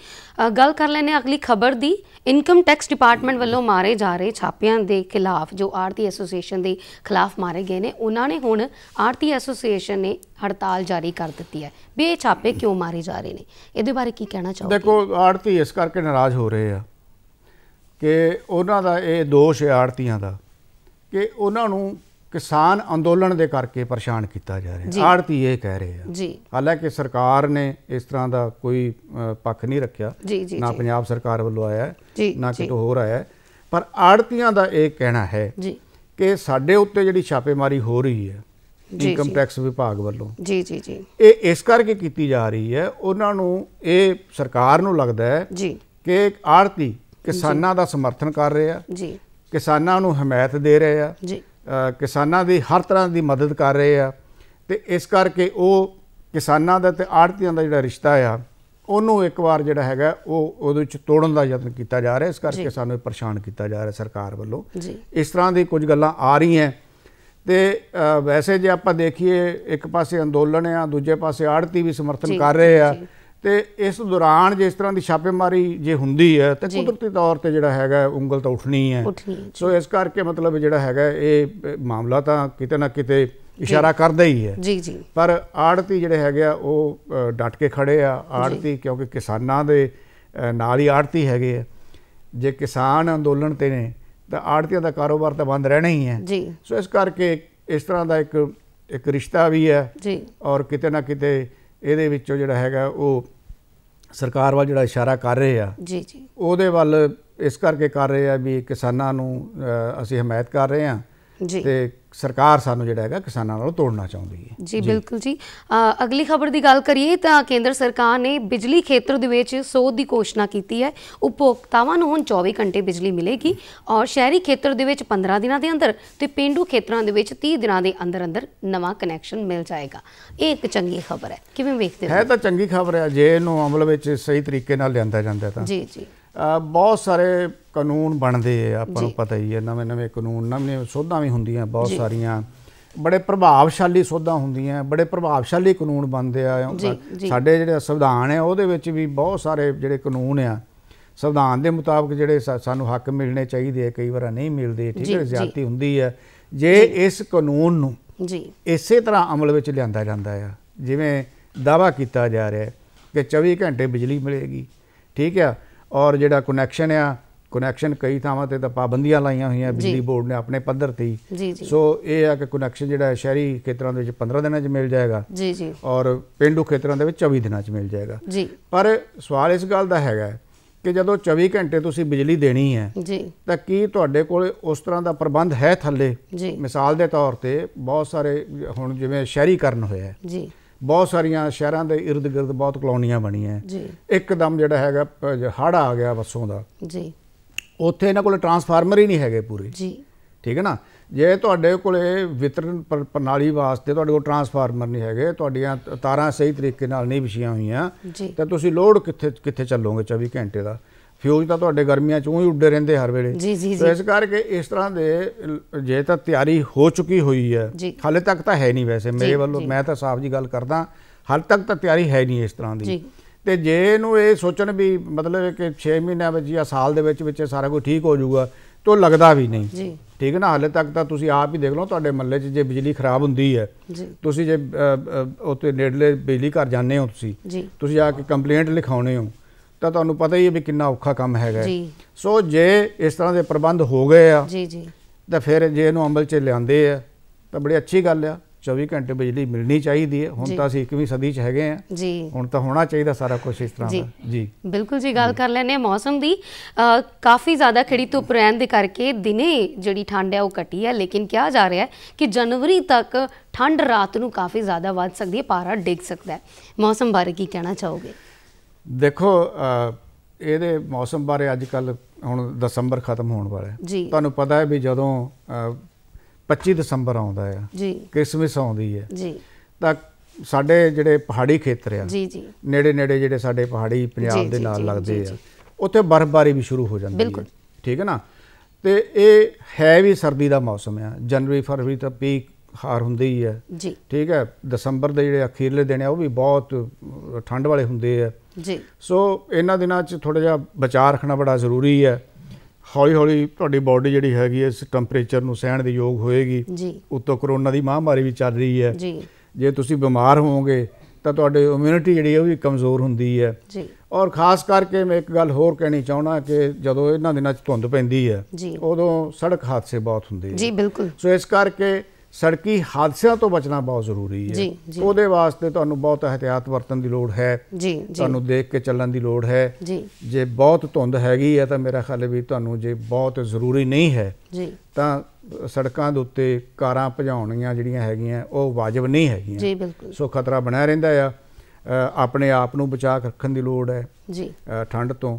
ਗੱਲ ਕਰ ਲੈਨੇ ਅਗਲੀ ਖਬਰ ਦੀ ਇਨਕਮ ਟੈਕਸ ਡਿਪਾਰਟਮੈਂਟ ਵੱਲੋਂ ਮਾਰੇ ਜਾ ਰਹੇ ਛਾਪਿਆਂ ਦੇ ਖਿਲਾਫ ਜੋ ਆਰਤੀ ਐਸੋਸੀਏਸ਼ਨ ਦੇ ਖਿਲਾਫ ਮਾਰੇ ਗਏ ਨੇ ਉਹਨਾਂ ਨੇ ਹੁਣ ਆਰਤੀ ਐਸੋਸੀਏਸ਼ਨ ਨੇ ਹੜਤਾਲ ਜਾਰੀ ਕਰ ਦਿੱਤੀ ਹੈ ਵੀ ਇਹ ਛਾਪੇ ਕਿਉਂ ਮਾਰੇ ਜਾ ਰਹੇ ਨੇ ਇਹਦੇ ਬਾਰੇ ਕੀ ਕਹਿਣਾ ਚਾਹੋਗੇ ਦੇਖੋ ਆਰਤੀ ਇਸ ਕਰਕੇ ਨਾਰਾਜ਼ ਹੋ ਰਹੇ ਆ ਕਿ ਉਹਨਾਂ ਦਾ ਇਹ ਦੋਸ਼ ਆੜਤੀਆਂ ਦਾ ਕਿ ਉਹਨਾਂ ਨੂੰ ਕਿਸਾਨ ਅੰਦੋਲਨ ਦੇ ਕਰਕੇ ਪਰੇਸ਼ਾਨ ਕੀਤਾ ਜਾ ਰਿਹਾ ਆੜਤੀ ਇਹ ਕਹਿ ਰਹੇ ਆ ਜੀ ਹਾਲਾਂਕਿ ਸਰਕਾਰ ਨੇ ਇਸ ਤਰ੍ਹਾਂ ਦਾ ਕੋਈ ਪੱਖ ਨਹੀਂ ਰੱਖਿਆ ਨਾ ਪੰਜਾਬ ਸਰਕਾਰ ਵੱਲੋਂ ਆਇਆ ਨਾ ਕਿਤੇ ਹੋਰ ਆਇਆ ਪਰ ਆੜਤੀਆਂ ਦਾ ਇਹ ਕਹਿਣਾ ਹੈ ਜੀ ਕਿ ਸਾਡੇ ਉੱਤੇ ਜਿਹੜੀ ਛਾਪੇਮਾਰੀ ਹੋ ਰਹੀ ਹੈ ਇਨਕਮ ਟੈਕਸ ਵਿਭਾਗ ਵੱਲੋਂ ਜੀ ਜੀ ਜੀ ਇਹ ਇਸ ਕਰਕੇ ਕੀਤੀ ਜਾ ਰਹੀ ਹੈ ਉਹਨਾਂ ਨੂੰ ਇਹ ਸਰਕਾਰ ਨੂੰ ਲੱਗਦਾ ਹੈ ਜੀ ਕਿ ਆੜਤੀ ਕਿਸਾਨਾਂ ਦਾ ਸਮਰਥਨ ਕਰ ਰਹੇ ਆ ਜੀ ਕਿਸਾਨਾਂ ਨੂੰ ਹਮਾਇਤ ਦੇ ਰਹੇ ਆ ਜੀ ਕਿਸਾਨਾਂ ਦੀ ਹਰ ਤਰ੍ਹਾਂ ਦੀ ਮਦਦ ਕਰ ਰਹੇ ਆ ਤੇ ਇਸ ਕਰਕੇ ਉਹ ਕਿਸਾਨਾਂ ਦਾ ਤੇ ਆੜਤੀਆਂ ਦਾ ਜਿਹੜਾ ਰਿਸ਼ਤਾ ਆ ਉਹਨੂੰ ਇੱਕ ਵਾਰ ਜਿਹੜਾ ਹੈਗਾ ਉਹ ਉਹਦੇ ਵਿੱਚ ਤੋੜਨ ਦਾ ਯਤਨ ਕੀਤਾ ਜਾ ਰਿਹਾ ਇਸ ਕਰਕੇ ਸਾਨੂੰ ਪਰੇਸ਼ਾਨ ਕੀਤਾ ਜਾ ਰਿਹਾ ਸਰਕਾਰ ਵੱਲੋਂ ਇਸ ਤਰ੍ਹਾਂ ਦੀ ਕੁਝ ਗੱਲਾਂ ਆ ਰਹੀਆਂ ਤੇ ਵੈਸੇ ਜੇ ਆਪਾਂ ਦੇਖੀਏ ਇੱਕ ਪਾਸੇ ਅੰਦੋਲਨ ਆ ਦੂਜੇ ਪਾਸੇ ਆੜਤੀ ਵੀ ਸਮਰਥਨ ਕਰ ਰਹੇ ਆ ਤੇ ਇਸ ਦੌਰਾਨ ਜੇ ਇਸ ਤਰ੍ਹਾਂ ਦੀ ਛਾਪੇਮਾਰੀ ਜੇ ਹੁੰਦੀ ਹੈ ਤੇ ਕੁਦਰਤੀ ਤੌਰ ਤੇ ਜਿਹੜਾ ਹੈਗਾ ਉਂਗਲ ਤਾਂ ਉੱਠਣੀ ਹੈ ਸੋ ਇਸ ਕਰਕੇ ਮਤਲਬ ਜਿਹੜਾ ਹੈਗਾ ਇਹ ਮਾਮਲਾ ਤਾਂ ਕਿਤੇ ਨਾ ਕਿਤੇ ਇਸ਼ਾਰਾ ਕਰਦਾ ਹੀ ਹੈ ਜੀ ਜੀ ਪਰ ਆੜਤੀ ਜਿਹੜੇ ਹੈਗੇ ਆ ਉਹ ਡਟ ਕੇ ਖੜੇ ਆ ਆੜਤੀ ਕਿਉਂਕਿ ਕਿਸਾਨਾਂ ਦੇ ਨਾਲ ਹੀ ਆੜਤੀ ਹੈਗੇ ਆ ਜੇ ਕਿਸਾਨ ਅੰਦੋਲਨ ਤੇ ਨੇ ਤਾਂ ਆੜਤੀਆਂ ਦਾ ਕਾਰੋਬਾਰ ਤਾਂ ਬੰਦ ਰਹਿਣਾ ਹੀ ਹੈ ਜੀ ਸੋ ਇਸ ਕਰਕੇ ਇਸ ਤਰ੍ਹਾਂ ਦਾ ਇੱਕ ਇੱਕ ਰਿਸ਼ਤਾ ਵੀ ਹੈ ਜੀ ਔਰ ਕਿਤੇ ਨਾ ਕਿਤੇ ਇਹਦੇ ਵਿੱਚੋਂ ਜਿਹੜਾ ਹੈਗਾ ਉਹ ਸਰਕਾਰ ਵੱਲ ਜਿਹੜਾ ਇਸ਼ਾਰਾ ਕਰ ਰਹੇ ਆ ਜੀ ਜੀ ਉਹਦੇ ਵੱਲ ਇਸ ਕਰਕੇ ਕਰ ਰਹੇ ਆ ਵੀ ਕਿਸਾਨਾਂ ਨੂੰ ਅਸੀਂ ਹਮਾਇਤ ਕਰ ਰਹੇ ਆ ਤੇ ਸਰਕਾਰ ਸਾਨੂੰ ਜਿਹੜਾ ਹੈਗਾ ਕਿਸਾਨਾਂ ਨਾਲੋਂ ਤੋੜਨਾ ਚਾਹੁੰਦੀ ਹੈ ਜੀ ਬਿਲਕੁਲ ਜੀ ਅਗਲੀ ਖਬਰ ਦੀ ਗੱਲ ਕਰੀਏ ਤਾਂ ਕੇਂਦਰ ਸਰਕਾਰ ਨੇ ਬਿਜਲੀ ਖੇਤਰ ਦੇ ਵਿੱਚ ਸੋਧ ਦੀ ਘੋਸ਼ਣਾ ਕੀਤੀ ਹੈ ਉਪਭੋਗਤਾਵਾਂ ਨੂੰ ਹੁਣ 24 ਘੰਟੇ ਬਿਜਲੀ ਮਿਲੇਗੀ ਔਰ ਸ਼ਹਿਰੀ ਖੇਤਰ ਦੇ ਵਿੱਚ 15 ਦਿਨਾਂ ਦੇ ਅੰਦਰ ਤੇ ਪਿੰਡੂ ਖੇਤਰਾਂ ਦੇ ਵਿੱਚ 30 ਦਿਨਾਂ ਦੇ ਅੰਦਰ ਅੰਦਰ ਨਵਾਂ ਕਨੈਕਸ਼ਨ ਮਿਲ ਜਾਏਗਾ ਇਹ ਇੱਕ ਚੰਗੀ ਖਬਰ ਹੈ ਕਿਵੇਂ ਵੇਖਦੇ ਹੋ ਹੈ ਤਾਂ ਚੰਗੀ ਖਬਰ ਹੈ ਜੇ ਇਹਨੂੰ ਅਮਲ ਵਿੱਚ ਸਹੀ ਤਰੀਕੇ ਨਾਲ ਲਿਆਂਦਾ ਜਾਂਦਾ ਤਾਂ ਜੀ ਜੀ ਬਹੁਤ ਸਾਰੇ ਕਾਨੂੰਨ ਬਣਦੇ ਆ ਆਪਾਂ ਨੂੰ ਪਤਾ ਹੀ ਹੈ ਨਵੇਂ ਨਵੇਂ ਕਾਨੂੰਨ ਨਵੇਂ ਸੋਧਾਂ ਵੀ ਹੁੰਦੀਆਂ ਬਹੁਤ ਸਾਰੀਆਂ ਬੜੇ ਪ੍ਰਭਾਵਸ਼ਾਲੀ ਸੋਧਾਂ ਹੁੰਦੀਆਂ ਬੜੇ ਪ੍ਰਭਾਵਸ਼ਾਲੀ ਕਾਨੂੰਨ ਬਣਦੇ ਆ ਸਾਡੇ ਜਿਹੜੇ ਸੰਵਿਧਾਨ ਹੈ ਉਹਦੇ ਵਿੱਚ ਵੀ ਬਹੁਤ ਸਾਰੇ ਜਿਹੜੇ ਕਾਨੂੰਨ ਆ ਸੰਵਿਧਾਨ ਦੇ ਮੁਤਾਬਕ ਜਿਹੜੇ ਸਾਨੂੰ ਹੱਕ ਮਿਲਣੇ ਚਾਹੀਦੇ ਆ ਕਈ ਵਾਰ ਨਹੀਂ ਮਿਲਦੇ ਠੀਕ ਹੈ ਜ਼ਿਆਦਤੀ ਹੁੰਦੀ ਹੈ ਜੇ ਇਸ ਕਾਨੂੰਨ ਨੂੰ ਜੀ ਇਸੇ ਤਰ੍ਹਾਂ ਅਮਲ ਵਿੱਚ ਲਿਆਂਦਾ ਜਾਂਦਾ ਆ ਜਿਵੇਂ ਦਾਵਾ ਕੀਤਾ ਜਾ ਰਿਹਾ ਕਿ 24 ਘੰਟੇ ਬਿਜਲੀ ਮਿਲੇਗੀ ਠੀਕ ਹੈ ਔਰ ਜਿਹੜਾ ਕਨੈਕਸ਼ਨ ਆ ਕਨੈਕਸ਼ਨ ਕਈ ਥਾਵਾਂ ਤੇ ਤਾਂ ਪਾਬੰਦੀਆਂ ਲਾਈਆਂ ਹੋਈਆਂ ਬਿਜਲੀ ਬੋਰਡ ਨੇ ਆਪਣੇ ਪੱਧਰ ਤੇ ਸੋ ਇਹ ਆ ਕਿ ਕਨੈਕਸ਼ਨ ਜਿਹੜਾ ਹੈ ਸ਼ਹਿਰੀ ਖੇਤਰਾਂ ਦੇ ਵਿੱਚ 15 ਦਿਨਾਂ 'ਚ ਮਿਲ ਜਾਏਗਾ ਜੀ ਜੀ ਔਰ ਪਿੰਡੂ ਖੇਤਰਾਂ ਦੇ ਵਿੱਚ 24 ਦਿਨਾਂ 'ਚ ਮਿਲ ਜਾਏਗਾ ਜੀ ਪਰ ਸਵਾਲ ਇਸ ਗੱਲ ਦਾ ਹੈਗਾ ਕਿ ਜਦੋਂ 24 ਘੰਟੇ ਤੁਸੀਂ ਬਿਜਲੀ ਦੇਣੀ ਹੈ ਜੀ ਤਾਂ ਕੀ ਤੁਹਾਡੇ ਕੋਲ ਉਸ ਤਰ੍ਹਾਂ ਦਾ ਪ੍ਰਬੰਧ ਹੈ ਥੱਲੇ ਜੀ ਮਿਸਾਲ ਦੇ ਤੌਰ ਤੇ ਬਹੁਤ ਸਾਰੇ ਹੁਣ ਜਿਵੇਂ ਸ਼ਹਿਰੀਕਰਨ ਹੋਇਆ ਹੈ ਜੀ ਬਹੁਤ ਸਾਰੀਆਂ ਸ਼ਹਿਰਾਂ ਦੇ ird gird ਬਹੁਤ ਕਲੋਨੀਆਂ ਬਣੀਆਂ ਜੀ ਇੱਕਦਮ ਜਿਹੜਾ ਹੈਗਾ ਹਾੜਾ ਆ ਗਿਆ ਵਸੋਂ ਦਾ ਜੀ ਉੱਥੇ ਇਹਨਾਂ ਕੋਲ ਟਰਾਂਸਫਾਰਮਰ ਹੀ ਨਹੀਂ ਹੈਗੇ ਪੂਰੇ ਜੀ ਠੀਕ ਹੈ ਨਾ ਜੇ ਤੁਹਾਡੇ ਕੋਲੇ ਵਿਤਰਨ ਪ੍ਰਣਾਲੀ ਵਾਸਤੇ ਤੁਹਾਡੇ ਕੋਲ ਟਰਾਂਸਫਾਰਮਰ ਨਹੀਂ ਹੈਗੇ ਤੁਹਾਡੀਆਂ ਤਾਰਾਂ ਸਹੀ ਤਰੀਕੇ ਨਾਲ ਨਹੀਂ ਵਿਛੀਆਂ ਹੋਈਆਂ ਤਾਂ ਤੁਸੀਂ ਲੋਡ ਕਿੱਥੇ ਕਿੱਥੇ ਚੱਲੋਗੇ 24 ਘੰਟੇ ਦਾ ਫਿਊਜ਼ ਤਾਂ ਤੁਹਾਡੇ ਗਰਮੀਆਂ ਚ ਉਹੀ ਉੱਡੇ ਰਹਿੰਦੇ ਹਰ ਵੇਲੇ ਜੀ ਜੀ ਜੀ ਇਸ ਕਰਕੇ ਇਸ ਤਰ੍ਹਾਂ ਦੇ ਜੇ ਤਾਂ ਤਿਆਰੀ ਹੋ ਚੁੱਕੀ ਹੋਈ ਹੈ ਹਾਲੇ ਤੱਕ ਤਾਂ ਹੈ ਨਹੀਂ ਵੈਸੇ ਮੇਰੇ ਵੱਲੋਂ ਮੈਂ ਤਾਂ ਸਾਫ ਜੀ ਗੱਲ ਕਰਦਾ ਹਾਲੇ ਤੱਕ ਤਾਂ ਤਿਆਰੀ ਹੈ ਨਹੀਂ ਇਸ ਤਰ੍ਹਾਂ ਦੀ ਤੇ ਜੇ ਇਹਨੂੰ ਇਹ ਸੋਚਣ ਵੀ ਮਤਲਬ ਕਿ 6 ਮਹੀਨਿਆਂ ਵਿੱਚ ਜਾਂ ਸਾਲ ਦੇ ਵਿੱਚ ਵਿੱਚ ਸਾਰਾ ਕੁਝ ਠੀਕ ਹੋ ਜਾਊਗਾ ਤੋ ਲੱਗਦਾ ਵੀ ਨਹੀਂ ਜੀ ਠੀਕ ਨਾ ਹਾਲੇ ਤੱਕ ਤਾਂ ਤੁਸੀਂ ਆਪ ਹੀ ਦੇਖ ਲਓ ਤੁਹਾਡੇ ਮੱਲੇ 'ਚ ਜੇ ਬਿਜਲੀ ਖਰਾਬ ਹੁੰਦੀ ਹੈ ਤੁਸੀਂ ਜੇ ਉੱਥੇ ਨੇੜਲੇ ਬਿਜਲੀ ਘਰ ਜਾਂਦੇ ਹੋ ਤੁਸੀਂ ਤੁਸੀਂ ਜਾ ਕੇ ਕੰਪਲੇਂਟ ਲਿਖਾਉਣੇ ਹੋ ਤਾਂ ਤੁਹਾਨੂੰ ਪਤਾ ਹੀ ਹੈ ਵੀ ਕਿੰਨਾ ਔਖਾ ਕੰਮ ਹੈਗਾ ਜੀ ਸੋ ਜੇ ਇਸ ਤਰ੍ਹਾਂ ਦੇ ਪ੍ਰਬੰਧ ਹੋ ਗਏ ਆ ਜੀ ਜੀ ਤਾਂ ਫਿਰ ਜੇ ਇਹਨੂੰ ਅਮਲ 'ਚ ਲਿਆਂਦੇ ਆ ਤਾਂ ਬੜੀ ਅੱਛੀ ਗੱਲ ਆ 24 ਘੰਟੇ ਬਿਜਲੀ ਮਿਲਣੀ ਚਾਹੀਦੀ ਹੈ ਹੁਣ ਤਾਂ ਅਸੀਂ 21ਵੀਂ ਸਦੀ 'ਚ ਹੈਗੇ ਆ ਜੀ ਹੁਣ ਤਾਂ ਹੋਣਾ ਚਾਹੀਦਾ ਸਾਰਾ ਕੁਝ ਇਸ ਤਰ੍ਹਾਂ ਦਾ ਜੀ ਬਿਲਕੁਲ ਜੀ ਗੱਲ ਕਰ ਲੈਨੇ ਆ ਮੌਸਮ ਦੀ ਕਾਫੀ ਜ਼ਿਆਦਾ ਖੜੀ ਧੁੱਪ ਰਹਿਣ ਦੇ ਕਰਕੇ ਦਿਨੇ ਜਿਹੜੀ ਠੰਡ ਹੈ ਉਹ ਘਟੀ ਹੈ ਲੇਕਿਨ ਕਿਹਾ ਜਾ ਰਿਹਾ ਹੈ ਕਿ ਜਨਵਰੀ ਤੱਕ ਠੰਡ ਰਾਤ ਨੂੰ ਕਾਫੀ ਜ਼ਿਆਦਾ ਵੱਧ ਸਕਦੀ ਹੈ ਪਾਰਾ ਡਿੱਗ ਸਕਦਾ ਹੈ ਮੌਸਮ ਬਾਰੇ ਕੀ ਕਹਿਣਾ ਚਾਹੋਗੇ ਦੇਖੋ ਇਹਦੇ ਮੌਸਮ ਬਾਰੇ ਅੱਜ ਕੱਲ ਹੁਣ ਦਸੰਬਰ ਖਤਮ ਹੋਣ ਵਾਲਾ ਹੈ ਤੁਹਾਨੂੰ ਪਤਾ ਹੈ ਵੀ ਜਦੋਂ 25 ਦਸੰਬਰ ਆਉਂਦਾ ਹੈ ਜੀ ਕ੍ਰਿਸਮਸ ਆਉਂਦੀ ਹੈ ਜੀ ਤਾਂ ਸਾਡੇ ਜਿਹੜੇ ਪਹਾੜੀ ਖੇਤਰ ਆ ਜੀ ਜੀ ਨੇੜੇ ਨੇੜੇ ਜਿਹੜੇ ਸਾਡੇ ਪਹਾੜੀ ਪੰਜਾਬ ਦੇ ਨਾਲ ਲੱਗਦੇ ਆ ਉੱਥੇ ਬਰਫ਼ਬਾਰੀ ਵੀ ਸ਼ੁਰੂ ਹੋ ਜਾਂਦੀ ਹੈ ਬਿਲਕੁਲ ਠੀਕ ਹੈ ਨਾ ਤੇ ਇਹ ਹੈ ਵੀ ਸਰਦੀ ਦਾ ਮੌਸਮ ਆ ਜਨਵਰੀ ਫਰਵਰੀ ਤਾਂ ਪੀਕ ਹਾਰ ਹੁੰਦੀ ਹੀ ਹੈ ਜੀ ਠੀਕ ਹੈ ਦਸੰਬਰ ਦੇ ਜਿਹੜੇ ਅਖੀਰਲੇ ਦਿਨ ਆ ਉਹ ਵੀ ਬਹੁਤ ਠੰਡ ਵਾਲੇ ਹੁੰਦੇ ਆ ਜੀ ਸੋ ਇਹਨਾਂ ਦਿਨਾਂ 'ਚ ਥੋੜਾ ਜਿਹਾ ਬਚਾ ਰੱਖਣਾ ਬੜਾ ਜ਼ਰੂਰੀ ਹੈ ਹੌਲੀ ਹੌਲੀ ਤੁਹਾਡੀ ਬਾਡੀ ਜਿਹੜੀ ਹੈਗੀ ਇਸ ਟੈਂਪਰੇਚਰ ਨੂੰ ਸਹਿਣ ਦੇ ਯੋਗ ਹੋਏਗੀ ਜੀ ਉਤੋਂ ਕਰੋਨਾ ਦੀ ਮਹਾਮਾਰੀ ਵੀ ਚੱਲ ਰਹੀ ਹੈ ਜੀ ਜੇ ਤੁਸੀਂ ਬਿਮਾਰ ਹੋਵੋਗੇ ਤਾਂ ਤੁਹਾਡੀ ਇਮਿਊਨਿਟੀ ਜਿਹੜੀ ਉਹ ਵੀ ਕਮਜ਼ੋਰ ਹੁੰਦੀ ਹੈ ਜੀ ਔਰ ਖਾਸ ਕਰਕੇ ਮੈਂ ਇੱਕ ਗੱਲ ਹੋਰ ਕਹਿਣੀ ਚਾਹਣਾ ਕਿ ਜਦੋਂ ਇਹਨਾਂ ਦਿਨਾਂ 'ਚ ਧੁੰਦ ਪੈਂਦੀ ਹੈ ਜੀ ਉਦੋਂ ਸੜਕ ਹਾਦਸੇ ਬਹੁਤ ਹੁੰਦੇ ਜੀ ਬਿਲਕੁਲ ਸੋ ਇਸ ਕਰਕੇ ਸੜਕੀ ਹਾਦਸਿਆਂ ਤੋਂ ਬਚਣਾ ਬਹੁਤ ਜ਼ਰੂਰੀ ਹੈ ਉਹਦੇ ਵਾਸਤੇ ਤੁਹਾਨੂੰ ਬਹੁਤ ਹਥਿਆਤ ਵਰਤਣ ਦੀ ਲੋੜ ਹੈ ਤੁਹਾਨੂੰ ਦੇਖ ਕੇ ਚੱਲਣ ਦੀ ਲੋੜ ਹੈ ਜੇ ਬਹੁਤ ਧੁੰਦ ਹੈਗੀ ਹੈ ਤਾਂ ਮੇਰਾ ਖਿਆਲ ਵੀ ਤੁਹਾਨੂੰ ਜੇ ਬਹੁਤ ਜ਼ਰੂਰੀ ਨਹੀਂ ਹੈ ਤਾਂ ਸੜਕਾਂ ਦੇ ਉੱਤੇ ਕਾਰਾਂ ਭਜਾਉਣੀਆਂ ਜਿਹੜੀਆਂ ਹੈਗੀਆਂ ਉਹ ਵਾਜਬ ਨਹੀਂ ਹੈਗੀਆਂ ਸੋ ਖਤਰਾ ਬਣਿਆ ਰਹਿੰਦਾ ਆ ਆਪਣੇ ਆਪ ਨੂੰ ਬਚਾ ਕੇ ਰੱਖਣ ਦੀ ਲੋੜ ਹੈ ਜੀ ਠੰਡ ਤੋਂ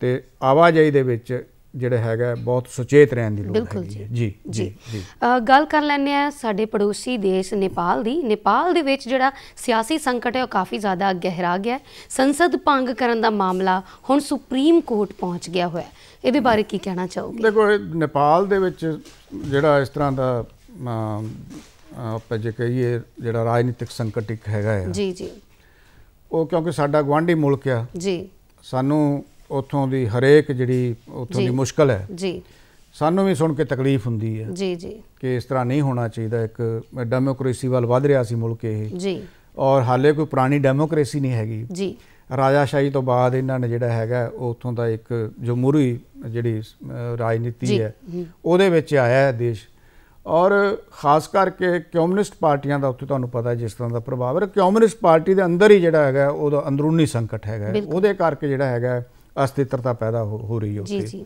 ਤੇ ਆਵਾਜਾਈ ਦੇ ਵਿੱਚ ਜਿਹੜਾ ਹੈਗਾ ਬਹੁਤ ਸੁਚੇਤ ਰਹਿਣ ਦੀ ਲੋੜ ਹੈ ਜੀ ਜੀ ਜੀ ਗੱਲ ਕਰ ਲੈਣੇ ਆ ਸਾਡੇ ਪੜੋਸੀ ਦੇਸ਼ ਨੇਪਾਲ ਦੀ ਨੇਪਾਲ ਦੇ ਵਿੱਚ ਜਿਹੜਾ ਸਿਆਸੀ ਸੰਕਟ ਹੈ ਉਹ ਕਾਫੀ ਜ਼ਿਆਦਾ ਗਹਿਰਾ ਗਿਆ ਸੰਸਦ ਭੰਗ ਕਰਨ ਦਾ ਮਾਮਲਾ ਹੁਣ ਸੁਪਰੀਮ ਕੋਰਟ ਪਹੁੰਚ ਗਿਆ ਹੋਇਆ ਇਹਦੇ ਬਾਰੇ ਕੀ ਕਹਿਣਾ ਚਾਹੋਗੇ ਦੇਖੋ ਨੇਪਾਲ ਦੇ ਵਿੱਚ ਜਿਹੜਾ ਇਸ ਤਰ੍ਹਾਂ ਦਾ ਆਪਾਂ ਜੇ ਕਹੀਏ ਜਿਹੜਾ ਰਾਜਨੀਤਿਕ ਸੰਕਟ ਇੱਕ ਹੈਗਾ ਹੈ ਜੀ ਜੀ ਉਹ ਕਿਉਂਕਿ ਸਾਡਾ ਗਵਾਂਢੀ ਮੁਲਕ ਆ ਜੀ ਸਾਨੂੰ ਉਥੋਂ ਦੀ ਹਰੇਕ ਜਿਹੜੀ ਉਥੋਂ ਦੀ ਮੁਸ਼ਕਲ ਹੈ ਜੀ ਸਾਨੂੰ ਵੀ ਸੁਣ ਕੇ ਤਕਲੀਫ ਹੁੰਦੀ ਹੈ ਜੀ ਜੀ ਕਿ ਇਸ ਤਰ੍ਹਾਂ ਨਹੀਂ ਹੋਣਾ ਚਾਹੀਦਾ ਇੱਕ ਡੈਮੋਕ੍ਰੇਸੀ ਵੱਲ ਵਧ ਰਿਹਾ ਸੀ ਮੁਲਕ ਇਹ ਜੀ ਔਰ ਹਾਲੇ ਕੋਈ ਪੁਰਾਣੀ ਡੈਮੋਕ੍ਰੇਸੀ ਨਹੀਂ ਹੈਗੀ ਜੀ ਰਾਜਾਸ਼ਾਹੀ ਤੋਂ ਬਾਅਦ ਇਹਨਾਂ ਨੇ ਜਿਹੜਾ ਹੈਗਾ ਉਥੋਂ ਦਾ ਇੱਕ ਜਮਹੂਰੀ ਜਿਹੜੀ ਰਾਜਨੀਤੀ ਹੈ ਉਹਦੇ ਵਿੱਚ ਆਇਆ ਹੈ ਦੇਸ਼ ਔਰ ਖਾਸ ਕਰਕੇ ਕਮਿਊਨਿਸਟ ਪਾਰਟੀਆਂ ਦਾ ਉੱਥੇ ਤੁਹਾਨੂੰ ਪਤਾ ਜਿਸ ਤਰ੍ਹਾਂ ਦਾ ਪ੍ਰਭਾਵ ਹੈ ਕਮਿਊਨਿਸਟ ਪਾਰਟੀ ਦੇ ਅੰਦਰ ਹੀ ਜਿਹੜਾ ਹੈਗਾ ਉਹਦਾ ਅੰਦਰੂਨੀ ਸੰਕਟ ਹੈਗਾ ਉਹਦੇ ਕਰਕੇ ਜਿਹੜਾ ਹੈਗਾ ਅਸਥਿਰਤਾ ਪੈਦਾ ਹੋ ਰਹੀ ਹੈ ਉੱਥੇ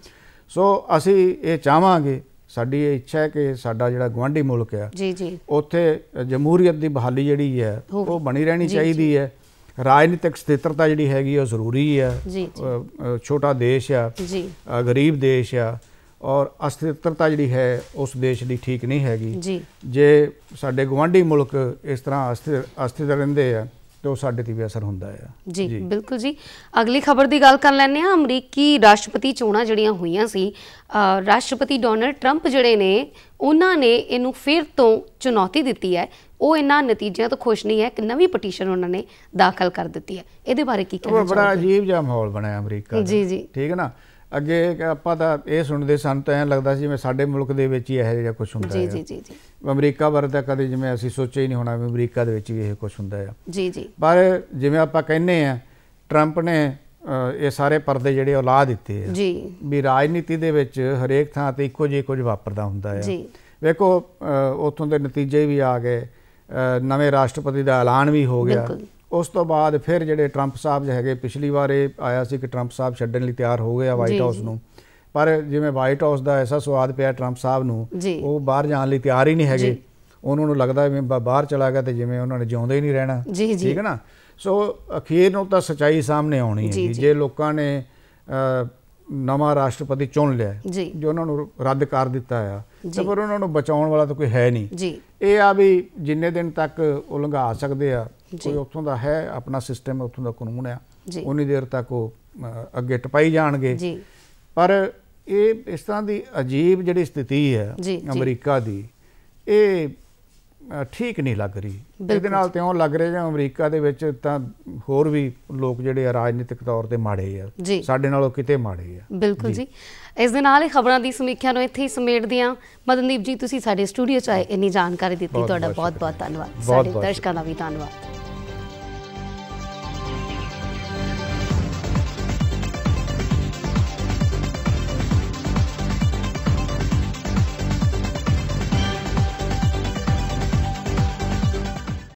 ਸੋ ਅਸੀਂ ਇਹ ਚਾਹਾਂਗੇ ਸਾਡੀ ਇਹ ਇੱਛਾ ਹੈ ਕਿ ਸਾਡਾ ਜਿਹੜਾ ਗਵਾਂਢੀ ਮੁਲਕ ਆ ਜੀ ਜੀ ਉੱਥੇ ਜਮਹੂਰੀਅਤ ਦੀ ਬਹਾਲੀ ਜਿਹੜੀ ਹੈ ਉਹ ਬਣੀ ਰਹਿਣੀ ਚਾਹੀਦੀ ਹੈ ਰਾਜਨੀਤਿਕ ਸਥਿਰਤਾ ਜਿਹੜੀ ਹੈਗੀ ਉਹ ਜ਼ਰੂਰੀ ਹੈ ਛੋਟਾ ਦੇਸ਼ ਆ ਜੀ ਗਰੀਬ ਦੇਸ਼ ਆ ਔਰ ਅਸਥਿਰਤਾ ਜਿਹੜੀ ਹੈ ਉਸ ਦੇਸ਼ ਦੀ ਠੀਕ ਨਹੀਂ ਹੈਗੀ ਜੇ ਸਾਡੇ ਗਵਾਂਢੀ ਮੁਲਕ ਇਸ ਤਰ੍ਹਾਂ ਅਸਥਿਰ ਅਸਥਿਰ ਰਹਿੰਦੇ ਆ ਤੇ ਉਹ ਸਾਡੇ ਤੇ ਵੀ ਅਸਰ ਹੁੰਦਾ ਹੈ ਜੀ ਬਿਲਕੁਲ ਜੀ ਅਗਲੀ ਖਬਰ ਦੀ ਗੱਲ ਕਰ ਲੈਣੇ ਆ ਅਮਰੀਕੀ ਰਾਸ਼ਟਰਪਤੀ ਚੋਣਾਂ ਜਿਹੜੀਆਂ ਹੋਈਆਂ ਸੀ ਰਾਸ਼ਟਰਪਤੀ ਡੋਨਲਡ 트ੰਪ ਜਿਹੜੇ ਨੇ ਉਹਨਾਂ ਨੇ ਇਹਨੂੰ ਫਿਰ ਤੋਂ ਚੁਣੌਤੀ ਦਿੱਤੀ ਹੈ ਉਹ ਇਹਨਾਂ ਨਤੀਜਿਆਂ ਤੋਂ ਖੁਸ਼ ਨਹੀਂ ਹੈ ਕਿ ਨਵੀਂ ਪਟੀਸ਼ਨ ਉਹਨਾਂ ਨੇ ਦਾਖਲ ਕਰ ਦਿੱਤੀ ਹੈ ਇਹਦੇ ਬਾਰੇ ਕੀ ਕਹਿਣਾ ਚਾਹੁੰਦੇ ਹੋ ਬੜਾ ਅਜੀਬ ਜਿਹਾ ਮਾਹੌਲ ਬਣਿਆ ਅਮਰੀਕਾ ਜੀ ਜੀ ਠੀਕ ਹੈ ਨਾ ਅੱਗੇ ਆਪਾਂ ਤਾਂ ਇਹ ਸੁਣਦੇ ਸਨ ਤਾਂ ਐਂ ਲੱਗਦਾ ਸੀ ਜਿਵੇਂ ਸਾਡੇ ਮੁਲਕ ਦੇ ਵਿੱਚ ਹੀ ਇਹੋ ਜਿਹਾ ਕੁਝ ਹੁੰਦਾ ਹੈ ਜੀ ਜੀ ਜੀ ਅਮਰੀਕਾ ਬਾਰੇ ਤਾਂ ਕਦੇ ਜਿਵੇਂ ਅਸੀਂ ਸੋਚਿਆ ਹੀ ਨਹੀਂ ਹੋਣਾ ਵੀ ਅਮਰੀਕਾ ਦੇ ਵਿੱਚ ਵੀ ਇਹ ਕੁਝ ਹੁੰਦਾ ਹੈ ਜੀ ਜੀ ਪਰ ਜਿਵੇਂ ਆਪਾਂ ਕਹਿੰਨੇ ਆ ਟਰੰਪ ਨੇ ਇਹ ਸਾਰੇ ਪਰਦੇ ਜਿਹੜੇ ਉਲਾ ਦਿੱਤੇ ਆ ਜੀ ਵੀ ਰਾਜਨੀਤੀ ਦੇ ਵਿੱਚ ਹਰੇਕ ਥਾਂ ਤੇ ਇੱਕੋ ਜਿਹਾ ਕੁਝ ਵਾਪਰਦਾ ਹੁੰਦਾ ਹੈ ਜੀ ਵੇਖੋ ਉਥੋਂ ਦੇ ਨਤੀਜੇ ਵੀ ਆ ਗਏ ਨਵੇਂ ਰਾਸ਼ਟਰਪਤੀ ਦਾ ਐਲਾਨ ਵੀ ਹੋ ਗਿਆ ਬਿਲਕੁਲ ਉਸ ਤੋਂ ਬਾਅਦ ਫਿਰ ਜਿਹੜੇ 트럼ਪ ਸਾਹਿਬ ਹੈਗੇ ਪਿਛਲੀ ਵਾਰੇ ਆਇਆ ਸੀ ਕਿ 트럼ਪ ਸਾਹਿਬ ਛੱਡਣ ਲਈ ਤਿਆਰ ਹੋ ਗਏ ਆ ਵਾਈਟ ਹਾਊਸ ਨੂੰ ਪਰ ਜਿਵੇਂ ਵਾਈਟ ਹਾਊਸ ਦਾ ਐਸਾ ਸਵਾਦ ਪਿਆ 트럼ਪ ਸਾਹਿਬ ਨੂੰ ਉਹ ਬਾਹਰ ਜਾਣ ਲਈ ਤਿਆਰ ਹੀ ਨਹੀਂ ਹੈਗੇ ਉਹਨਾਂ ਨੂੰ ਲੱਗਦਾ ਵੀ ਬਾਹਰ ਚਲਾ ਗਿਆ ਤੇ ਜਿਵੇਂ ਉਹਨਾਂ ਨੇ ਜਿਉਂਦੇ ਹੀ ਨਹੀਂ ਰਹਿਣਾ ਠੀਕ ਹੈ ਨਾ ਸੋ ਅਖੀਰ ਨੂੰ ਤਾਂ ਸਚਾਈ ਸਾਹਮਣੇ ਆਉਣੀ ਹੈ ਜੇ ਲੋਕਾਂ ਨੇ ਨਵਾਂ ਰਾਸ਼ਟਰਪਤੀ ਚੁਣ ਲਿਆ ਜੋ ਉਹਨਾਂ ਨੂੰ ਰੱਦ ਕਰ ਦਿੱਤਾ ਆ ਤੇ ਪਰ ਉਹਨਾਂ ਨੂੰ ਬਚਾਉਣ ਵਾਲਾ ਤਾਂ ਕੋਈ ਹੈ ਨਹੀਂ ਇਹ ਆ ਵੀ ਜਿੰਨੇ ਦਿਨ ਤੱਕ ਉਹ ਲੰਘਾ ਸਕਦੇ ਆ ਕੋਈ ਉੱਥੋਂ ਦਾ ਹੈ ਆਪਣਾ ਸਿਸਟਮ ਉੱਥੋਂ ਦਾ ਕਾਨੂੰਨ ਆ ਉਨੀ ਦੇਰ ਤੱਕ ਉਹ ਅੱਗੇ ਟਪਾਈ ਜਾਣਗੇ ਜੀ ਪਰ ਇਹ ਇਸ ਤਰ੍ਹਾਂ ਦੀ ਅਜੀਬ ਜਿਹੜੀ ਸਥਿਤੀ ਹੈ ਅਮਰੀਕਾ ਦੀ ਇਹ ਠੀਕ ਨਹੀਂ ਲੱਗ ਰਹੀ ਇਹਦੇ ਨਾਲ ਤੇ ਉਹ ਲੱਗ ਰਿਹਾ ਜਾਂ ਅਮਰੀਕਾ ਦੇ ਵਿੱਚ ਤਾਂ ਹੋਰ ਵੀ ਲੋਕ ਜਿਹੜੇ ਰਾਜਨੀਤਿਕ ਤੌਰ ਤੇ ਮਾੜੇ ਆ ਸਾਡੇ ਨਾਲੋਂ ਕਿਤੇ ਮਾੜੇ ਆ ਬਿਲਕੁਲ ਜੀ ਇਸ ਦੇ ਨਾਲ ਹੀ ਖਬਰਾਂ ਦੀ ਸਮੀਖਿਆ ਨੂੰ ਇੱਥੇ ਹੀ ਸਮੇਟਦੇ ਆ ਮਦਨਦੀਪ ਜੀ ਤੁਸੀਂ ਸਾਡੇ ਸਟੂਡੀਓ 'ਚ ਆਏ ਇੰਨੀ ਜਾਣਕਾਰੀ ਦਿੱਤੀ ਤੁਹਾਡਾ ਬਹੁਤ ਬਹੁਤ ਧੰਨਵਾਦ ਸਾਡੇ ਦਰਸ਼ਕਾਂ ਦਾ ਵੀ ਧੰਨਵਾਦ